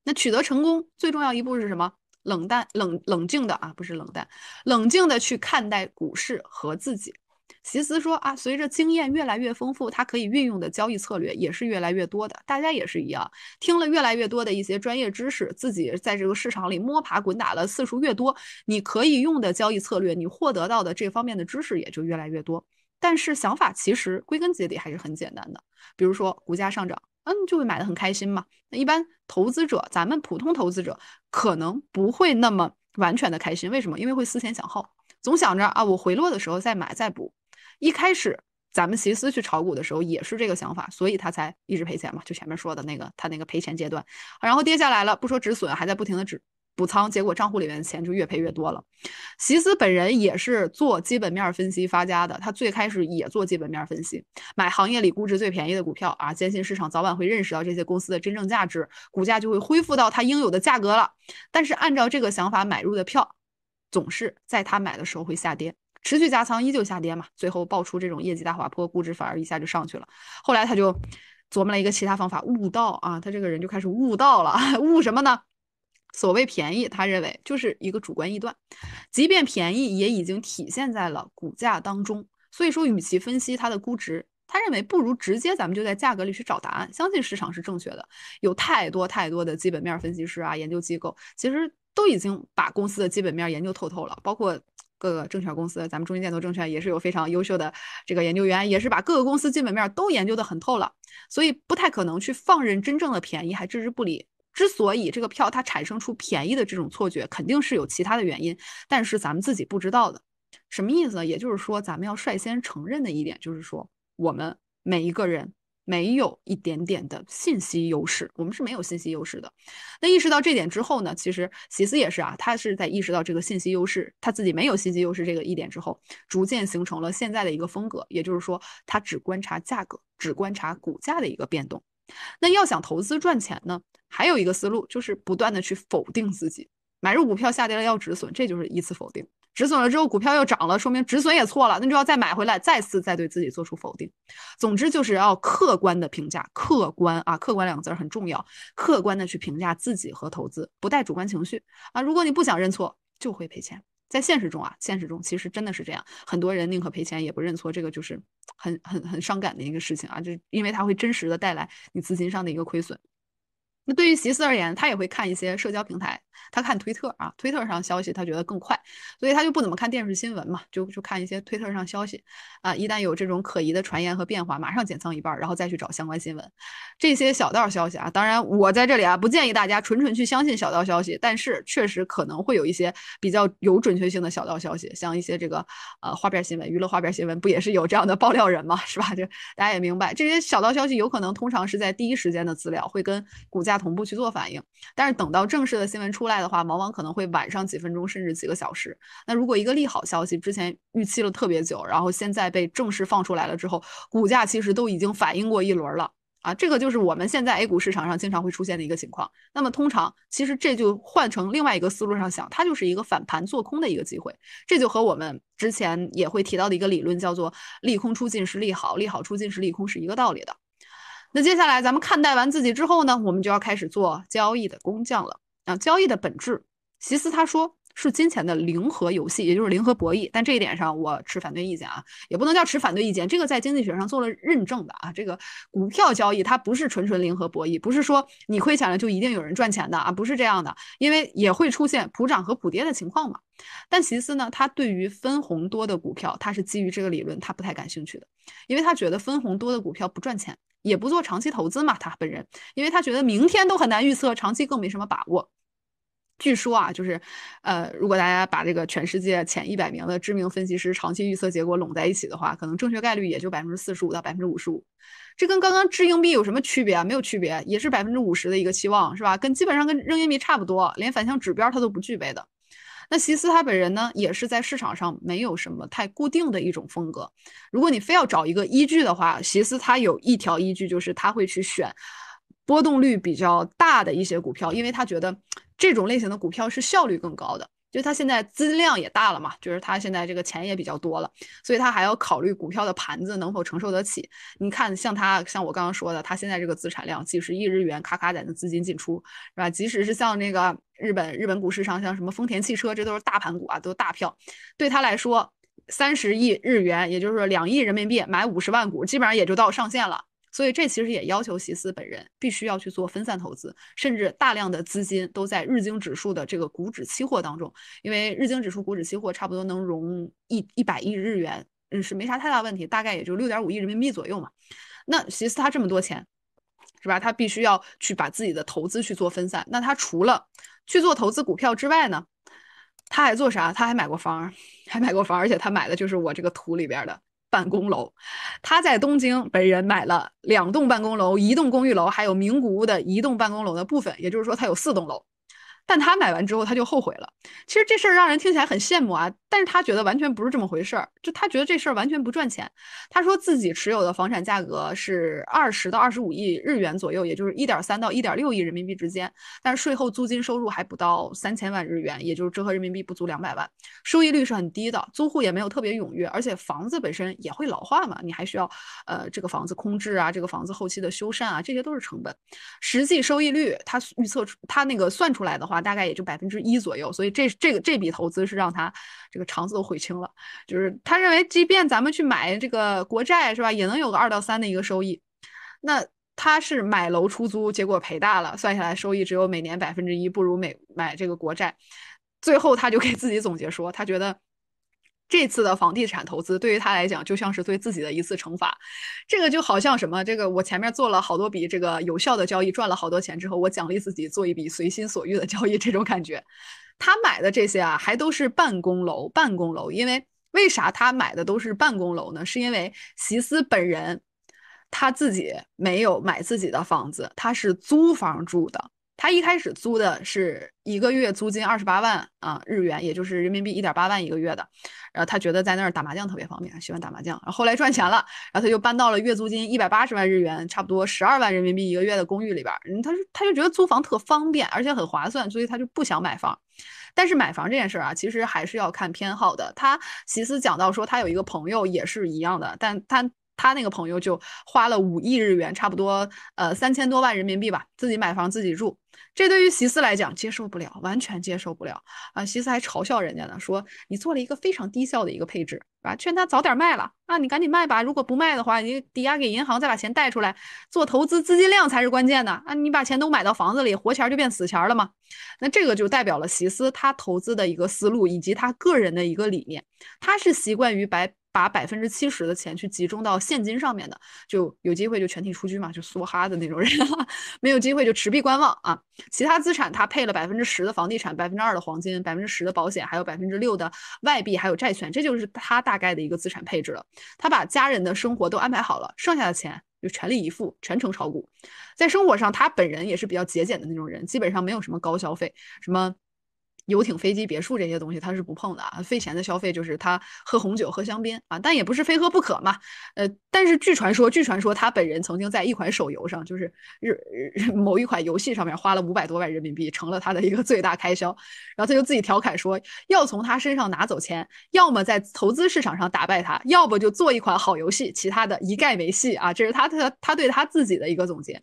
那取得成功最重要一步是什么？冷淡冷冷静的啊，不是冷淡，冷静的去看待股市和自己。其实说啊，随着经验越来越丰富，它可以运用的交易策略也是越来越多的。大家也是一样，听了越来越多的一些专业知识，自己在这个市场里摸爬滚打的次数越多，你可以用的交易策略，你获得到的这方面的知识也就越来越多。但是想法其实归根结底还是很简单的，比如说股价上涨，嗯，就会买的很开心嘛。那一般投资者，咱们普通投资者可能不会那么完全的开心，为什么？因为会思前想后，总想着啊，我回落的时候再买再补。一开始，咱们席斯去炒股的时候也是这个想法，所以他才一直赔钱嘛。就前面说的那个，他那个赔钱阶段，然后跌下来了，不说止损，还在不停的止补仓，结果账户里面的钱就越赔越多了。席斯本人也是做基本面分析发家的，他最开始也做基本面分析，买行业里估值最便宜的股票啊，坚信市场早晚会认识到这些公司的真正价值，股价就会恢复到它应有的价格了。但是按照这个想法买入的票，总是在他买的时候会下跌。持续加仓依旧下跌嘛，最后爆出这种业绩大滑坡，估值反而一下就上去了。后来他就琢磨了一个其他方法，悟道啊，他这个人就开始悟道了。悟什么呢？所谓便宜，他认为就是一个主观臆断，即便便宜也已经体现在了股价当中。所以说，与其分析它的估值，他认为不如直接咱们就在价格里去找答案。相信市场是正确的，有太多太多的基本面分析师啊，研究机构其实都已经把公司的基本面研究透透了，包括。各个证券公司，咱们中信建投证券也是有非常优秀的这个研究员，也是把各个公司基本面都研究的很透了，所以不太可能去放任真正的便宜还置之不理。之所以这个票它产生出便宜的这种错觉，肯定是有其他的原因，但是咱们自己不知道的，什么意思呢？也就是说，咱们要率先承认的一点，就是说我们每一个人。没有一点点的信息优势，我们是没有信息优势的。那意识到这点之后呢？其实喜子也是啊，他是在意识到这个信息优势，他自己没有信息优势这个一点之后，逐渐形成了现在的一个风格，也就是说，他只观察价格，只观察股价的一个变动。那要想投资赚钱呢，还有一个思路就是不断的去否定自己。买入股票下跌了要止损，这就是一次否定。止损了之后股票又涨了，说明止损也错了，那就要再买回来，再次再对自己做出否定。总之就是要客观的评价，客观啊，客观两个字很重要，客观的去评价自己和投资，不带主观情绪啊。如果你不想认错，就会赔钱。在现实中啊，现实中其实真的是这样，很多人宁可赔钱也不认错，这个就是很很很伤感的一个事情啊，就是因为它会真实的带来你资金上的一个亏损。那对于席斯而言，他也会看一些社交平台，他看推特啊，推特上消息他觉得更快，所以他就不怎么看电视新闻嘛，就就看一些推特上消息啊。一旦有这种可疑的传言和变化，马上减仓一半，然后再去找相关新闻。这些小道消息啊，当然我在这里啊不建议大家纯纯去相信小道消息，但是确实可能会有一些比较有准确性的小道消息，像一些这个呃花边新闻、娱乐花边新闻，不也是有这样的爆料人嘛，是吧？就大家也明白，这些小道消息有可能通常是在第一时间的资料会跟股价。同步去做反应，但是等到正式的新闻出来的话，往往可能会晚上几分钟，甚至几个小时。那如果一个利好消息之前预期了特别久，然后现在被正式放出来了之后，股价其实都已经反应过一轮了啊。这个就是我们现在 A 股市场上经常会出现的一个情况。那么通常其实这就换成另外一个思路上想，它就是一个反盘做空的一个机会。这就和我们之前也会提到的一个理论叫做“利空出尽是利好，利好出尽是利空”是一个道理的。那接下来咱们看待完自己之后呢，我们就要开始做交易的工匠了。啊，交易的本质，席斯他说。是金钱的零和游戏，也就是零和博弈。但这一点上，我持反对意见啊，也不能叫持反对意见，这个在经济学上做了认证的啊。这个股票交易它不是纯纯零和博弈，不是说你亏钱了就一定有人赚钱的啊，不是这样的，因为也会出现普涨和普跌的情况嘛。但其次呢，他对于分红多的股票，他是基于这个理论，他不太感兴趣的，因为他觉得分红多的股票不赚钱，也不做长期投资嘛。他本人，因为他觉得明天都很难预测，长期更没什么把握。据说啊，就是，呃，如果大家把这个全世界前一百名的知名分析师长期预测结果拢在一起的话，可能正确概率也就百分之四十五到百分之五十五。这跟刚刚掷硬币有什么区别啊？没有区别，也是百分之五十的一个期望，是吧？跟基本上跟扔硬币差不多，连反向指标它都不具备的。那席斯他本人呢，也是在市场上没有什么太固定的一种风格。如果你非要找一个依据的话，席斯他有一条依据就是他会去选波动率比较大的一些股票，因为他觉得。这种类型的股票是效率更高的，就是它现在资金量也大了嘛，就是它现在这个钱也比较多了，所以它还要考虑股票的盘子能否承受得起。你看，像它，像我刚刚说的，它现在这个资产量几十亿日元，咔咔在那资金进出，是吧？即使是像那个日本日本股市上，像什么丰田汽车，这都是大盘股啊，都大票，对他来说，三十亿日元，也就是两亿人民币，买五十万股，基本上也就到上限了。所以这其实也要求席斯本人必须要去做分散投资，甚至大量的资金都在日经指数的这个股指期货当中，因为日经指数股指期货差不多能融一一百亿日元，嗯，是没啥太大问题，大概也就六点五亿人民币左右嘛。那习斯他这么多钱，是吧？他必须要去把自己的投资去做分散。那他除了去做投资股票之外呢，他还做啥？他还买过房，还买过房，而且他买的就是我这个图里边的。办公楼，他在东京本人买了两栋办公楼，一栋公寓楼，还有名古屋的一栋办公楼的部分，也就是说他有四栋楼。但他买完之后他就后悔了。其实这事儿让人听起来很羡慕啊。但是他觉得完全不是这么回事儿，就他觉得这事儿完全不赚钱。他说自己持有的房产价格是二十到二十五亿日元左右，也就是一点三到一点六亿人民币之间。但是税后租金收入还不到三千万日元，也就是折合人民币不足两百万，收益率是很低的。租户也没有特别踊跃，而且房子本身也会老化嘛，你还需要呃这个房子空置啊，这个房子后期的修缮啊，这些都是成本。实际收益率他预测出他那个算出来的话，大概也就百分之一左右。所以这这个这笔投资是让他这个。肠子都悔青了，就是他认为，即便咱们去买这个国债，是吧，也能有个二到三的一个收益。那他是买楼出租，结果赔大了，算下来收益只有每年百分之一，不如买买这个国债。最后，他就给自己总结说，他觉得这次的房地产投资对于他来讲，就像是对自己的一次惩罚。这个就好像什么，这个我前面做了好多笔这个有效的交易，赚了好多钱之后，我奖励自己做一笔随心所欲的交易，这种感觉。他买的这些啊，还都是办公楼。办公楼，因为为啥他买的都是办公楼呢？是因为席斯本人他自己没有买自己的房子，他是租房住的。他一开始租的是一个月租金二十八万啊日元，也就是人民币一点八万一个月的。然后他觉得在那儿打麻将特别方便，喜欢打麻将。然后后来赚钱了，然后他就搬到了月租金一百八十万日元，差不多十二万人民币一个月的公寓里边。嗯，他他就觉得租房特方便，而且很划算，所以他就不想买房。但是买房这件事儿啊，其实还是要看偏好的。他席斯讲到说，他有一个朋友也是一样的，但他他那个朋友就花了五亿日元，差不多呃三千多万人民币吧，自己买房自己住。这对于席斯来讲接受不了，完全接受不了啊！席斯还嘲笑人家呢，说你做了一个非常低效的一个配置。劝他早点卖了啊！你赶紧卖吧，如果不卖的话，你抵押给银行，再把钱贷出来做投资，资金量才是关键的啊！你把钱都买到房子里，活钱就变死钱了嘛。那这个就代表了席斯他投资的一个思路，以及他个人的一个理念，他是习惯于白。把百分之七十的钱去集中到现金上面的，就有机会就全体出局嘛，就梭哈的那种人；没有机会就持币观望啊。其他资产他配了百分之十的房地产，百分之二的黄金，百分之十的保险，还有百分之六的外币，还有债券，这就是他大概的一个资产配置了。他把家人的生活都安排好了，剩下的钱就全力以赴，全程炒股。在生活上，他本人也是比较节俭的那种人，基本上没有什么高消费，什么。游艇、飞机、别墅这些东西他是不碰的啊，费钱的消费就是他喝红酒、喝香槟啊，但也不是非喝不可嘛。呃，但是据传说，据传说他本人曾经在一款手游上，就是日 某一款游戏上面花了五百多万人民币，成了他的一个最大开销。然后他就自己调侃说，要从他身上拿走钱，要么在投资市场上打败他，要么就做一款好游戏，其他的一概没戏啊。这是他他他对他自己的一个总结。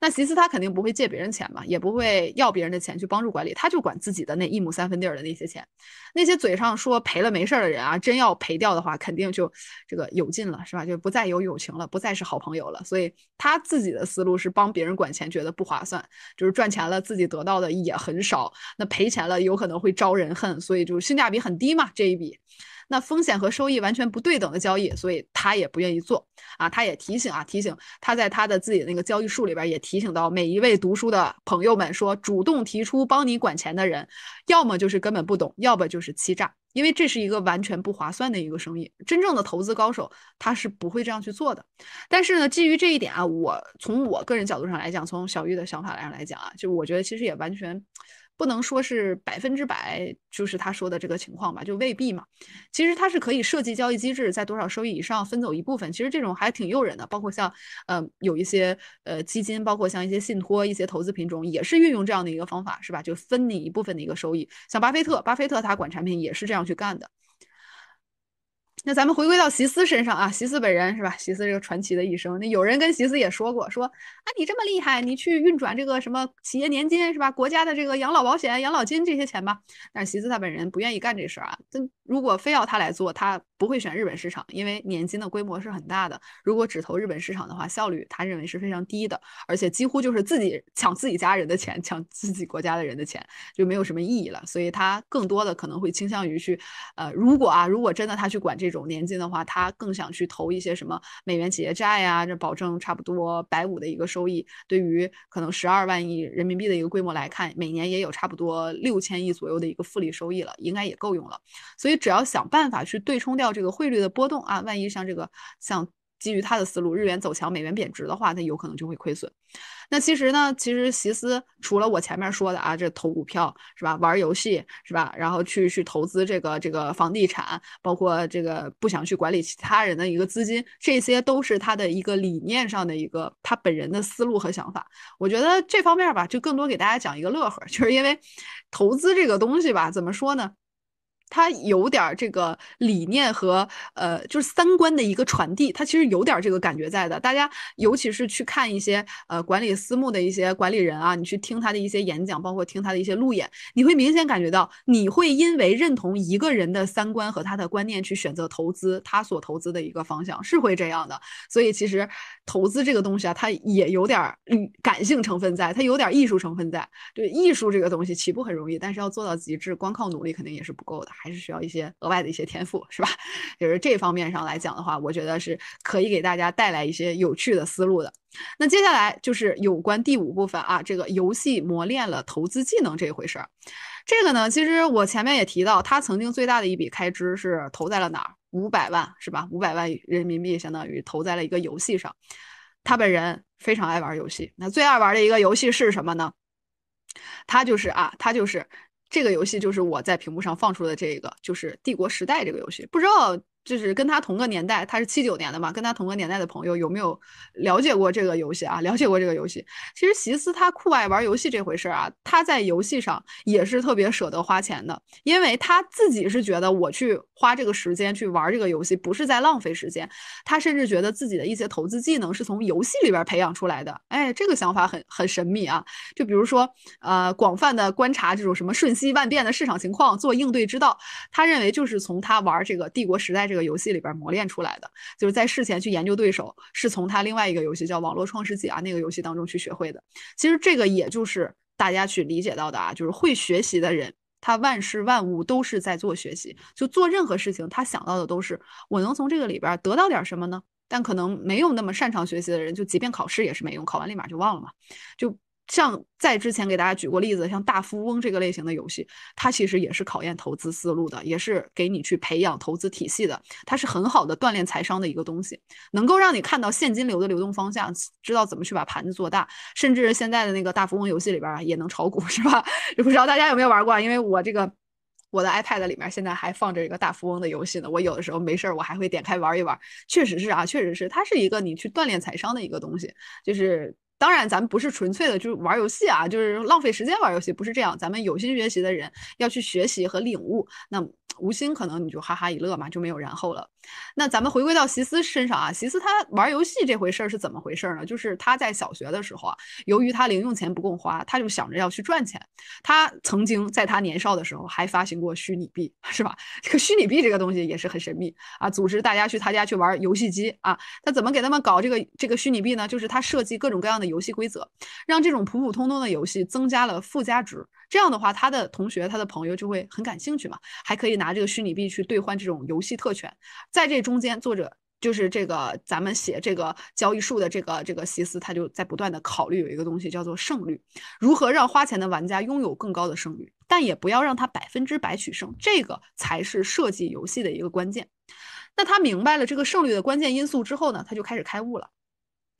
那席斯他肯定不会借别人钱嘛，也不会要别人的钱去帮助管理，他就管自己的那一亩三分地儿的那些钱。那些嘴上说赔了没事儿的人啊，真要赔掉的话，肯定就这个有劲了，是吧？就不再有友情了，不再是好朋友了。所以他自己的思路是帮别人管钱，觉得不划算，就是赚钱了自己得到的也很少，那赔钱了有可能会招人恨，所以就性价比很低嘛这一笔。那风险和收益完全不对等的交易，所以他也不愿意做啊。他也提醒啊，提醒他在他的自己的那个交易术里边也提醒到每一位读书的朋友们说，主动提出帮你管钱的人，要么就是根本不懂，要么就是欺诈，因为这是一个完全不划算的一个生意。真正的投资高手他是不会这样去做的。但是呢，基于这一点啊，我从我个人角度上来讲，从小玉的想法上来讲啊，就我觉得其实也完全。不能说是百分之百，就是他说的这个情况吧，就未必嘛。其实他是可以设计交易机制，在多少收益以上分走一部分。其实这种还挺诱人的，包括像，呃，有一些呃基金，包括像一些信托、一些投资品种，也是运用这样的一个方法，是吧？就分你一部分的一个收益。像巴菲特，巴菲特他管产品也是这样去干的。那咱们回归到席斯身上啊，席斯本人是吧？席斯这个传奇的一生，那有人跟席斯也说过，说啊，你这么厉害，你去运转这个什么企业年金是吧？国家的这个养老保险、养老金这些钱吧。但是席斯他本人不愿意干这事儿啊。那如果非要他来做，他不会选日本市场，因为年金的规模是很大的。如果只投日本市场的话，效率他认为是非常低的，而且几乎就是自己抢自己家人的钱，抢自己国家的人的钱，就没有什么意义了。所以他更多的可能会倾向于去，呃，如果啊，如果真的他去管这种。年金的话，他更想去投一些什么美元企业债呀？这保证差不多百五的一个收益。对于可能十二万亿人民币的一个规模来看，每年也有差不多六千亿左右的一个复利收益了，应该也够用了。所以只要想办法去对冲掉这个汇率的波动啊，万一像这个像基于他的思路，日元走强，美元贬值的话，那有可能就会亏损。那其实呢，其实席思除了我前面说的啊，这投股票是吧，玩游戏是吧，然后去去投资这个这个房地产，包括这个不想去管理其他人的一个资金，这些都是他的一个理念上的一个他本人的思路和想法。我觉得这方面吧，就更多给大家讲一个乐呵，就是因为投资这个东西吧，怎么说呢？他有点这个理念和呃，就是三观的一个传递，他其实有点这个感觉在的。大家尤其是去看一些呃管理私募的一些管理人啊，你去听他的一些演讲，包括听他的一些路演，你会明显感觉到，你会因为认同一个人的三观和他的观念去选择投资他所投资的一个方向，是会这样的。所以其实投资这个东西啊，它也有点感性成分在，它有点艺术成分在。对，艺术这个东西起步很容易，但是要做到极致，光靠努力肯定也是不够的。还是需要一些额外的一些天赋，是吧？就是这方面上来讲的话，我觉得是可以给大家带来一些有趣的思路的。那接下来就是有关第五部分啊，这个游戏磨练了投资技能这一回事儿。这个呢，其实我前面也提到，他曾经最大的一笔开支是投在了哪儿？五百万，是吧？五百万人民币相当于投在了一个游戏上。他本人非常爱玩游戏，那最爱玩的一个游戏是什么呢？他就是啊，他就是。这个游戏就是我在屏幕上放出的这个，就是《帝国时代》这个游戏，不知道。就是跟他同个年代，他是七九年的嘛，跟他同个年代的朋友有没有了解过这个游戏啊？了解过这个游戏，其实席斯他酷爱玩游戏这回事啊，他在游戏上也是特别舍得花钱的，因为他自己是觉得我去花这个时间去玩这个游戏不是在浪费时间，他甚至觉得自己的一些投资技能是从游戏里边培养出来的。哎，这个想法很很神秘啊，就比如说呃，广泛的观察这种什么瞬息万变的市场情况，做应对之道，他认为就是从他玩这个帝国时代这。个游戏里边磨练出来的，就是在事前去研究对手，是从他另外一个游戏叫《网络创世纪》啊那个游戏当中去学会的。其实这个也就是大家去理解到的啊，就是会学习的人，他万事万物都是在做学习，就做任何事情，他想到的都是我能从这个里边得到点什么呢？但可能没有那么擅长学习的人，就即便考试也是没用，考完立马就忘了嘛，就。像在之前给大家举过例子，像大富翁这个类型的游戏，它其实也是考验投资思路的，也是给你去培养投资体系的，它是很好的锻炼财商的一个东西，能够让你看到现金流的流动方向，知道怎么去把盘子做大，甚至现在的那个大富翁游戏里边也能炒股，是吧？不知道大家有没有玩过？因为我这个我的 iPad 里面现在还放着一个大富翁的游戏呢，我有的时候没事儿我还会点开玩一玩，确实是啊，确实是，它是一个你去锻炼财商的一个东西，就是。当然，咱们不是纯粹的，就是玩游戏啊，就是浪费时间玩游戏，不是这样。咱们有心学习的人要去学习和领悟。那。无心，可能你就哈哈一乐嘛，就没有然后了。那咱们回归到席斯身上啊，席斯他玩游戏这回事是怎么回事呢？就是他在小学的时候啊，由于他零用钱不够花，他就想着要去赚钱。他曾经在他年少的时候还发行过虚拟币，是吧？这个虚拟币这个东西也是很神秘啊，组织大家去他家去玩游戏机啊。他怎么给他们搞这个这个虚拟币呢？就是他设计各种各样的游戏规则，让这种普普通通的游戏增加了附加值。这样的话，他的同学、他的朋友就会很感兴趣嘛，还可以拿这个虚拟币去兑换这种游戏特权。在这中间，作者就是这个咱们写这个交易术的这个这个西斯，他就在不断的考虑有一个东西叫做胜率，如何让花钱的玩家拥有更高的胜率，但也不要让他百分之百取胜，这个才是设计游戏的一个关键。那他明白了这个胜率的关键因素之后呢，他就开始开悟了，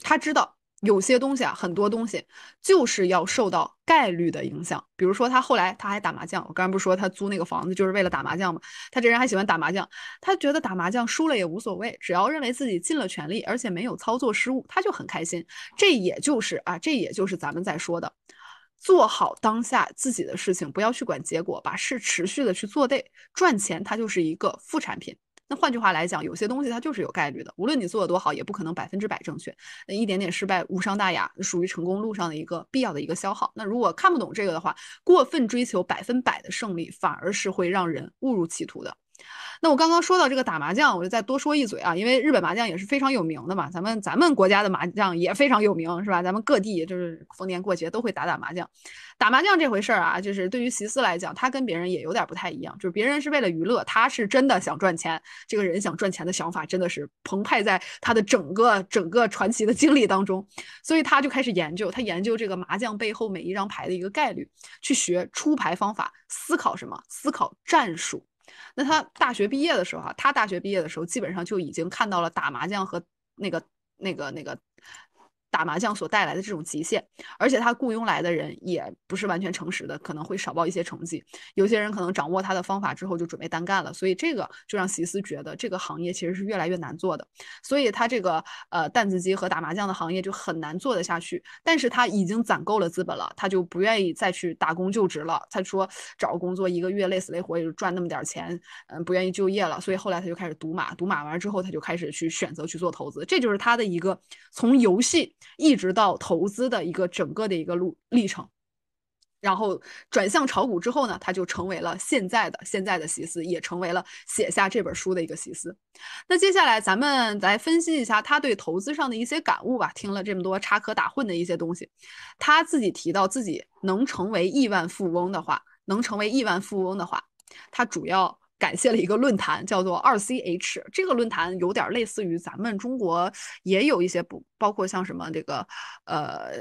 他知道。有些东西啊，很多东西就是要受到概率的影响。比如说他后来他还打麻将，我刚才不是说他租那个房子就是为了打麻将吗？他这人还喜欢打麻将，他觉得打麻将输了也无所谓，只要认为自己尽了全力，而且没有操作失误，他就很开心。这也就是啊，这也就是咱们在说的，做好当下自己的事情，不要去管结果，把事持续的去做对，赚钱它就是一个副产品。那换句话来讲，有些东西它就是有概率的，无论你做得多好，也不可能百分之百正确。那一点点失败无伤大雅，属于成功路上的一个必要的一个消耗。那如果看不懂这个的话，过分追求百分百的胜利，反而是会让人误入歧途的。那我刚刚说到这个打麻将，我就再多说一嘴啊，因为日本麻将也是非常有名的嘛，咱们咱们国家的麻将也非常有名，是吧？咱们各地就是逢年过节都会打打麻将。打麻将这回事儿啊，就是对于席斯来讲，他跟别人也有点不太一样，就是别人是为了娱乐，他是真的想赚钱。这个人想赚钱的想法真的是澎湃在他的整个整个传奇的经历当中，所以他就开始研究，他研究这个麻将背后每一张牌的一个概率，去学出牌方法，思考什么？思考战术。那他大学毕业的时候啊，他大学毕业的时候，基本上就已经看到了打麻将和那个、那个、那个。打麻将所带来的这种极限，而且他雇佣来的人也不是完全诚实的，可能会少报一些成绩。有些人可能掌握他的方法之后就准备单干了，所以这个就让席斯觉得这个行业其实是越来越难做的。所以他这个呃弹子机和打麻将的行业就很难做得下去。但是他已经攒够了资本了，他就不愿意再去打工就职了。他说找工作一个月累死累活也就赚那么点钱，嗯，不愿意就业了。所以后来他就开始赌马，赌马完之后他就开始去选择去做投资，这就是他的一个从游戏。一直到投资的一个整个的一个路历程，然后转向炒股之后呢，他就成为了现在的现在的席斯，也成为了写下这本书的一个席斯。那接下来咱们来分析一下他对投资上的一些感悟吧。听了这么多插科打诨的一些东西，他自己提到自己能成为亿万富翁的话，能成为亿万富翁的话，他主要感谢了一个论坛，叫做二 CH。这个论坛有点类似于咱们中国也有一些不。包括像什么这个，呃，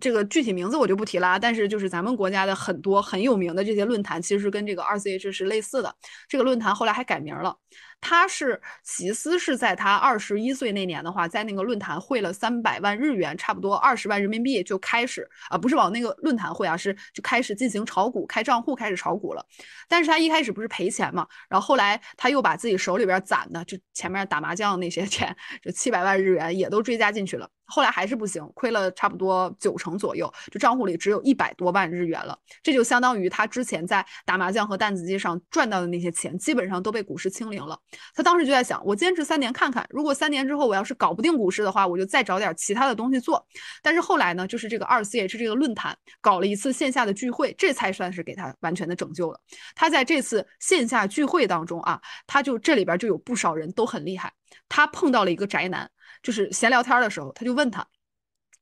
这个具体名字我就不提啦。但是就是咱们国家的很多很有名的这些论坛，其实是跟这个二 C H 是类似的。这个论坛后来还改名了。他是喜司是在他二十一岁那年的话，在那个论坛汇了三百万日元，差不多二十万人民币就开始啊，不是往那个论坛汇啊，是就开始进行炒股，开账户开始炒股了。但是他一开始不是赔钱嘛，然后后来他又把自己手里边攒的，就前面打麻将那些钱，就七百万日元也都追加进去了。后来还是不行，亏了差不多九成左右，就账户里只有一百多万日元了。这就相当于他之前在打麻将和弹子机上赚到的那些钱，基本上都被股市清零了。他当时就在想，我坚持三年看看，如果三年之后我要是搞不定股市的话，我就再找点其他的东西做。但是后来呢，就是这个二 c h 这个论坛搞了一次线下的聚会，这才算是给他完全的拯救了。他在这次线下聚会当中啊，他就这里边就有不少人都很厉害，他碰到了一个宅男。就是闲聊天的时候，他就问他，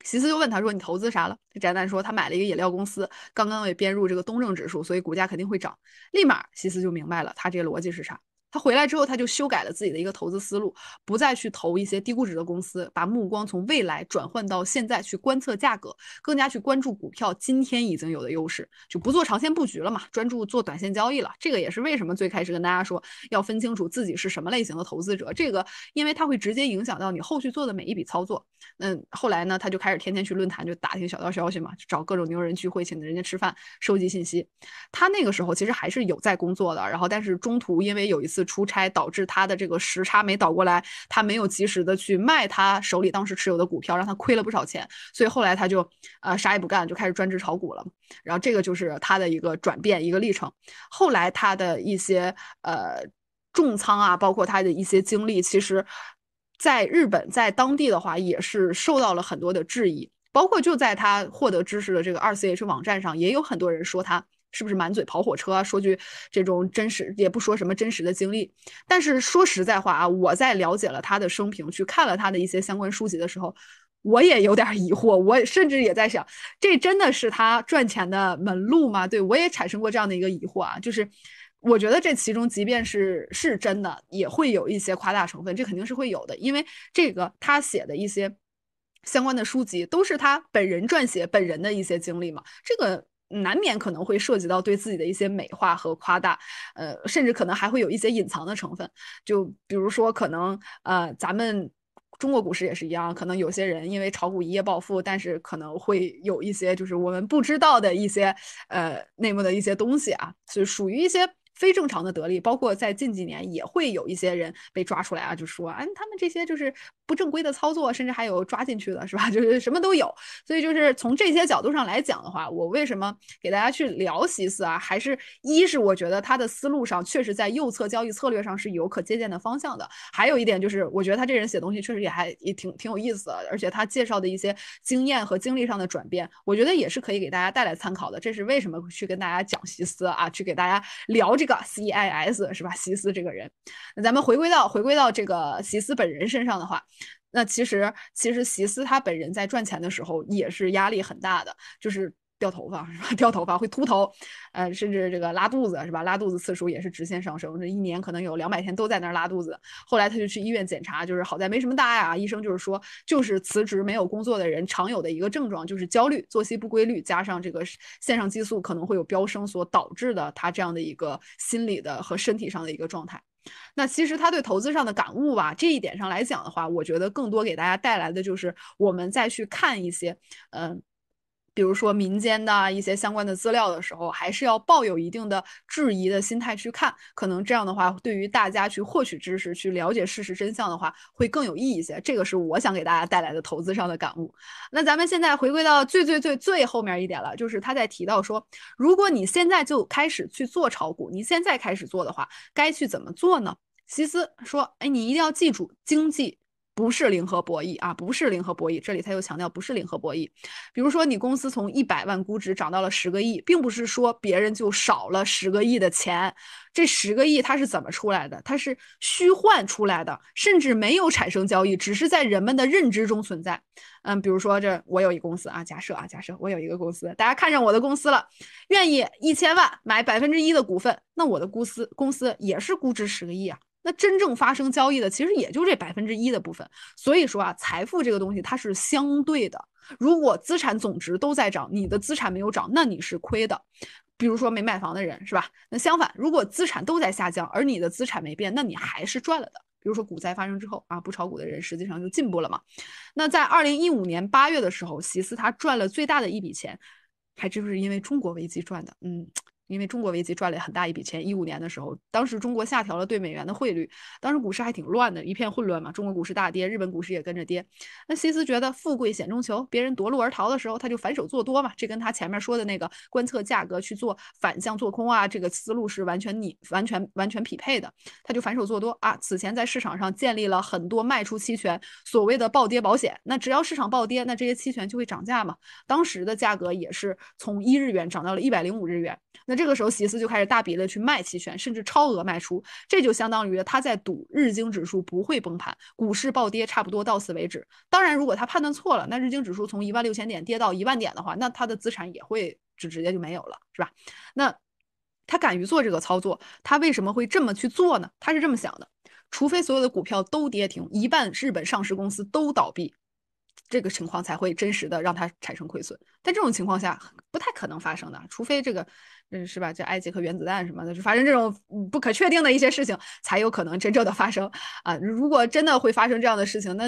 席斯就问他说：“你投资啥了？”宅男说：“他买了一个饮料公司，刚刚也编入这个东证指数，所以股价肯定会涨。”立马席斯就明白了，他这个逻辑是啥。他回来之后，他就修改了自己的一个投资思路，不再去投一些低估值的公司，把目光从未来转换到现在，去观测价格，更加去关注股票今天已经有的优势，就不做长线布局了嘛，专注做短线交易了。这个也是为什么最开始跟大家说要分清楚自己是什么类型的投资者，这个因为它会直接影响到你后续做的每一笔操作。嗯，后来呢，他就开始天天去论坛就打听小道消息嘛，找各种牛人聚会，请人家吃饭，收集信息。他那个时候其实还是有在工作的，然后但是中途因为有一次。出差导致他的这个时差没倒过来，他没有及时的去卖他手里当时持有的股票，让他亏了不少钱。所以后来他就呃啥也不干，就开始专职炒股了。然后这个就是他的一个转变一个历程。后来他的一些呃重仓啊，包括他的一些经历，其实在日本在当地的话也是受到了很多的质疑。包括就在他获得知识的这个二 C H 网站上，也有很多人说他。是不是满嘴跑火车啊？说句这种真实，也不说什么真实的经历。但是说实在话啊，我在了解了他的生平，去看了他的一些相关书籍的时候，我也有点疑惑。我甚至也在想，这真的是他赚钱的门路吗？对我也产生过这样的一个疑惑啊。就是我觉得这其中，即便是是真的，也会有一些夸大成分，这肯定是会有的。因为这个他写的一些相关的书籍，都是他本人撰写、本人的一些经历嘛，这个。难免可能会涉及到对自己的一些美化和夸大，呃，甚至可能还会有一些隐藏的成分，就比如说可能，呃，咱们中国股市也是一样，可能有些人因为炒股一夜暴富，但是可能会有一些就是我们不知道的一些，呃，内幕的一些东西啊，就属于一些。非正常的得利，包括在近几年也会有一些人被抓出来啊，就说，哎，他们这些就是不正规的操作，甚至还有抓进去的，是吧？就是什么都有。所以就是从这些角度上来讲的话，我为什么给大家去聊席思啊？还是一是我觉得他的思路上确实在右侧交易策略上是有可借鉴的方向的。还有一点就是，我觉得他这人写东西确实也还也挺挺有意思，的，而且他介绍的一些经验和经历上的转变，我觉得也是可以给大家带来参考的。这是为什么去跟大家讲席思啊？去给大家聊这个。CIS 是吧？席斯这个人，那咱们回归到回归到这个席斯本人身上的话，那其实其实席斯他本人在赚钱的时候也是压力很大的，就是。掉头发 是吧？掉头发会秃头，呃，甚至这个拉肚子是吧？拉肚子次数也是直线上升，这一年可能有两百天都在那儿拉肚子。后来他就去医院检查，就是好在没什么大碍啊。医生就是说，就是辞职没有工作的人常有的一个症状，就是焦虑、作息不规律，加上这个线上激素可能会有飙升所导致的他这样的一个心理的和身体上的一个状态。那其实他对投资上的感悟吧，这一点上来讲的话，我觉得更多给大家带来的就是我们再去看一些，嗯。比如说民间的一些相关的资料的时候，还是要抱有一定的质疑的心态去看，可能这样的话，对于大家去获取知识、去了解事实真相的话，会更有意义一些。这个是我想给大家带来的投资上的感悟。那咱们现在回归到最最最最后面一点了，就是他在提到说，如果你现在就开始去做炒股，你现在开始做的话，该去怎么做呢？西斯说，哎，你一定要记住经济。不是零和博弈啊，不是零和博弈。这里他又强调不是零和博弈。比如说，你公司从一百万估值涨到了十个亿，并不是说别人就少了十个亿的钱。这十个亿它是怎么出来的？它是虚幻出来的，甚至没有产生交易，只是在人们的认知中存在。嗯，比如说这我有一公司啊，假设啊，假设我有一个公司，大家看上我的公司了，愿意一千万买百分之一的股份，那我的公司公司也是估值十个亿啊。那真正发生交易的，其实也就这百分之一的部分。所以说啊，财富这个东西它是相对的。如果资产总值都在涨，你的资产没有涨，那你是亏的。比如说没买房的人，是吧？那相反，如果资产都在下降，而你的资产没变，那你还是赚了的。比如说股灾发生之后啊，不炒股的人实际上就进步了嘛。那在二零一五年八月的时候，席斯他赚了最大的一笔钱，还真是因为中国危机赚的。嗯。因为中国危机赚了很大一笔钱。一五年的时候，当时中国下调了对美元的汇率，当时股市还挺乱的，一片混乱嘛。中国股市大跌，日本股市也跟着跌。那西斯觉得富贵险中求，别人夺路而逃的时候，他就反手做多嘛。这跟他前面说的那个观测价格去做反向做空啊，这个思路是完全你完全完全匹配的。他就反手做多啊。此前在市场上建立了很多卖出期权，所谓的暴跌保险。那只要市场暴跌，那这些期权就会涨价嘛。当时的价格也是从一日元涨到了一百零五日元。那这个时候，席斯就开始大笔的去卖期权，甚至超额卖出，这就相当于他在赌日经指数不会崩盘，股市暴跌差不多到此为止。当然，如果他判断错了，那日经指数从一万六千点跌到一万点的话，那他的资产也会直直接就没有了，是吧？那他敢于做这个操作，他为什么会这么去做呢？他是这么想的：，除非所有的股票都跌停，一半日本上市公司都倒闭，这个情况才会真实的让他产生亏损。但这种情况下不太可能发生的，除非这个。嗯，是吧？就埃及和原子弹什么的，就发生这种不可确定的一些事情，才有可能真正的发生啊！如果真的会发生这样的事情，那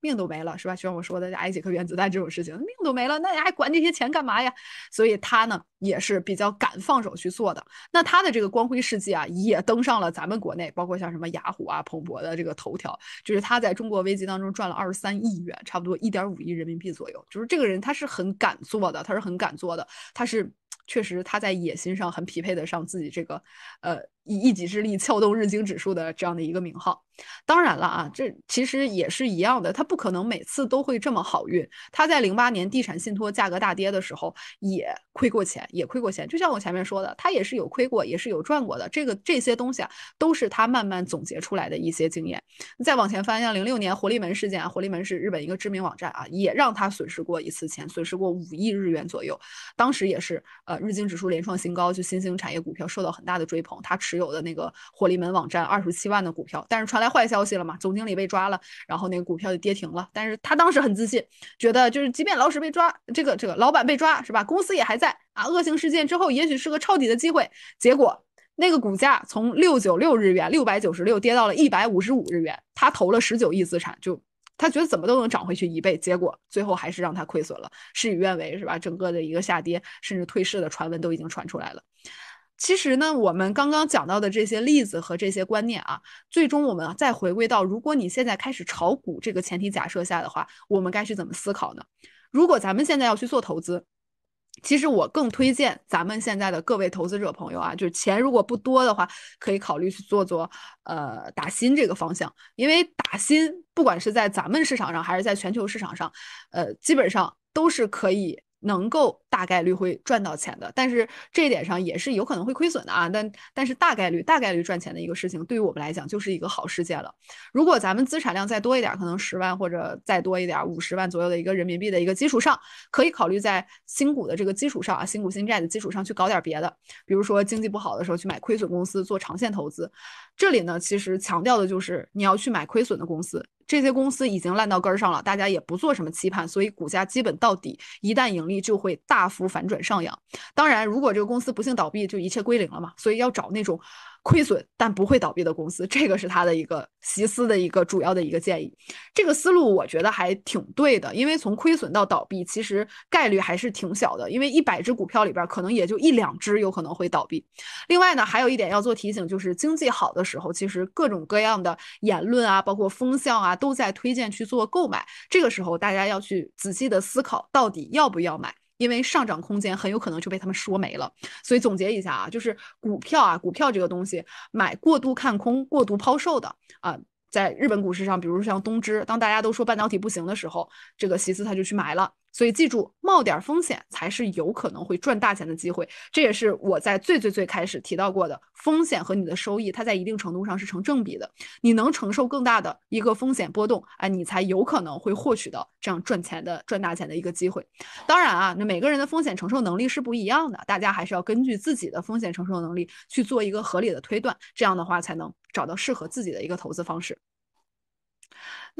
命都没了，是吧？就像我说的，埃及和原子弹这种事情，命都没了，那你还管那些钱干嘛呀？所以他呢，也是比较敢放手去做的。那他的这个光辉事迹啊，也登上了咱们国内，包括像什么雅虎啊、彭博的这个头条，就是他在中国危机当中赚了二十三亿元，差不多一点五亿人民币左右。就是这个人，他是很敢做的，他是很敢做的，他是。确实，他在野心上很匹配的上自己这个，呃，以一己之力撬动日经指数的这样的一个名号。当然了啊，这其实也是一样的，他不可能每次都会这么好运。他在零八年地产信托价格大跌的时候也亏过钱，也亏过钱。就像我前面说的，他也是有亏过，也是有赚过的。这个这些东西啊，都是他慢慢总结出来的一些经验。再往前翻，像零六年活力门事件啊，活力门是日本一个知名网站啊，也让他损失过一次钱，损失过五亿日元左右。当时也是呃，日经指数连创新高，就新兴产业股票受到很大的追捧。他持有的那个活力门网站二十七万的股票，但是传来。坏消息了嘛，总经理被抓了，然后那个股票就跌停了。但是他当时很自信，觉得就是即便老史被抓，这个这个老板被抓是吧，公司也还在啊。恶性事件之后，也许是个抄底的机会。结果那个股价从六九六日元六百九十六跌到了一百五十五日元，他投了十九亿资产，就他觉得怎么都能涨回去一倍。结果最后还是让他亏损了，事与愿违是吧？整个的一个下跌，甚至退市的传闻都已经传出来了。其实呢，我们刚刚讲到的这些例子和这些观念啊，最终我们再回归到，如果你现在开始炒股这个前提假设下的话，我们该去怎么思考呢？如果咱们现在要去做投资，其实我更推荐咱们现在的各位投资者朋友啊，就是钱如果不多的话，可以考虑去做做呃打新这个方向，因为打新不管是在咱们市场上还是在全球市场上，呃基本上都是可以。能够大概率会赚到钱的，但是这一点上也是有可能会亏损的啊。但但是大概率大概率赚钱的一个事情，对于我们来讲就是一个好事件了。如果咱们资产量再多一点，可能十万或者再多一点，五十万左右的一个人民币的一个基础上，可以考虑在新股的这个基础上啊，新股新债的基础上去搞点别的，比如说经济不好的时候去买亏损公司做长线投资。这里呢，其实强调的就是你要去买亏损的公司。这些公司已经烂到根儿上了，大家也不做什么期盼，所以股价基本到底。一旦盈利，就会大幅反转上扬。当然，如果这个公司不幸倒闭，就一切归零了嘛。所以要找那种。亏损但不会倒闭的公司，这个是他的一个习思的一个主要的一个建议。这个思路我觉得还挺对的，因为从亏损到倒闭，其实概率还是挺小的。因为一百只股票里边，可能也就一两只有可能会倒闭。另外呢，还有一点要做提醒，就是经济好的时候，其实各种各样的言论啊，包括风向啊，都在推荐去做购买。这个时候，大家要去仔细的思考，到底要不要买。因为上涨空间很有可能就被他们说没了，所以总结一下啊，就是股票啊，股票这个东西买过度看空、过度抛售的啊，在日本股市上，比如像东芝，当大家都说半导体不行的时候，这个席斯他就去买了。所以记住，冒点风险才是有可能会赚大钱的机会。这也是我在最最最开始提到过的，风险和你的收益，它在一定程度上是成正比的。你能承受更大的一个风险波动，哎，你才有可能会获取到这样赚钱的赚大钱的一个机会。当然啊，那每个人的风险承受能力是不一样的，大家还是要根据自己的风险承受能力去做一个合理的推断，这样的话才能找到适合自己的一个投资方式。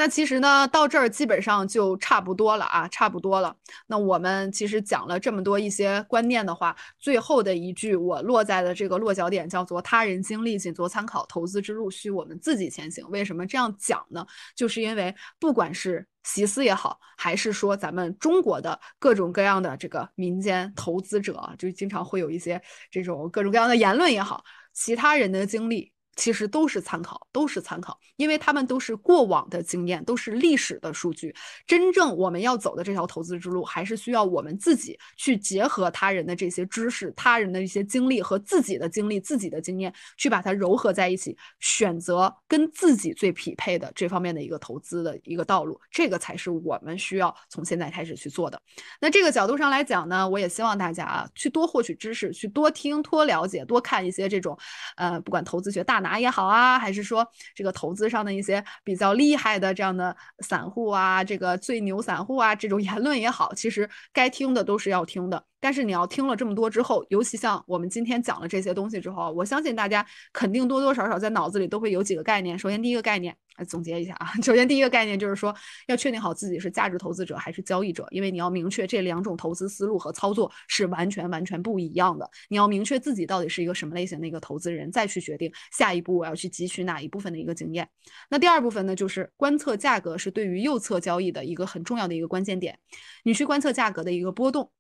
那其实呢，到这儿基本上就差不多了啊，差不多了。那我们其实讲了这么多一些观念的话，最后的一句我落在的这个落脚点叫做：他人经历仅作参考，投资之路需我们自己前行。为什么这样讲呢？就是因为不管是习思也好，还是说咱们中国的各种各样的这个民间投资者，就经常会有一些这种各种各样的言论也好，其他人的经历。其实都是参考，都是参考，因为他们都是过往的经验，都是历史的数据。真正我们要走的这条投资之路，还是需要我们自己去结合他人的这些知识、他人的一些经历和自己的经历、自己的经验，去把它柔合在一起，选择跟自己最匹配的这方面的一个投资的一个道路。这个才是我们需要从现在开始去做的。那这个角度上来讲呢，我也希望大家啊，去多获取知识，去多听、多了解、多看一些这种，呃，不管投资学大拿。啊也好啊，还是说这个投资上的一些比较厉害的这样的散户啊，这个最牛散户啊，这种言论也好，其实该听的都是要听的。但是你要听了这么多之后，尤其像我们今天讲了这些东西之后，我相信大家肯定多多少少在脑子里都会有几个概念。首先第一个概念。来总结一下啊，首先第一个概念就是说，要确定好自己是价值投资者还是交易者，因为你要明确这两种投资思路和操作是完全完全不一样的。你要明确自己到底是一个什么类型的一个投资人，再去决定下一步我要去汲取哪一部分的一个经验。那第二部分呢，就是观测价格是对于右侧交易的一个很重要的一个关键点，你去观测价格的一个波动。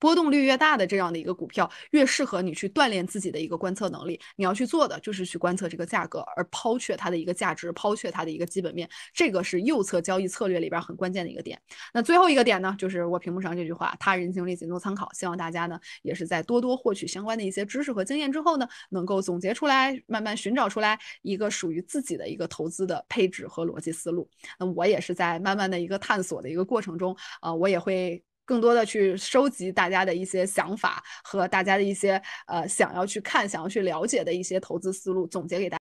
波动率越大的这样的一个股票，越适合你去锻炼自己的一个观测能力。你要去做的就是去观测这个价格，而抛却它的一个价值，抛却它的一个基本面。这个是右侧交易策略里边很关键的一个点。那最后一个点呢，就是我屏幕上这句话，他人经历仅供参考。希望大家呢，也是在多多获取相关的一些知识和经验之后呢，能够总结出来，慢慢寻找出来一个属于自己的一个投资的配置和逻辑思路。那我也是在慢慢的一个探索的一个过程中，啊，我也会。更多的去收集大家的一些想法和大家的一些呃想要去看、想要去了解的一些投资思路，总结给大家。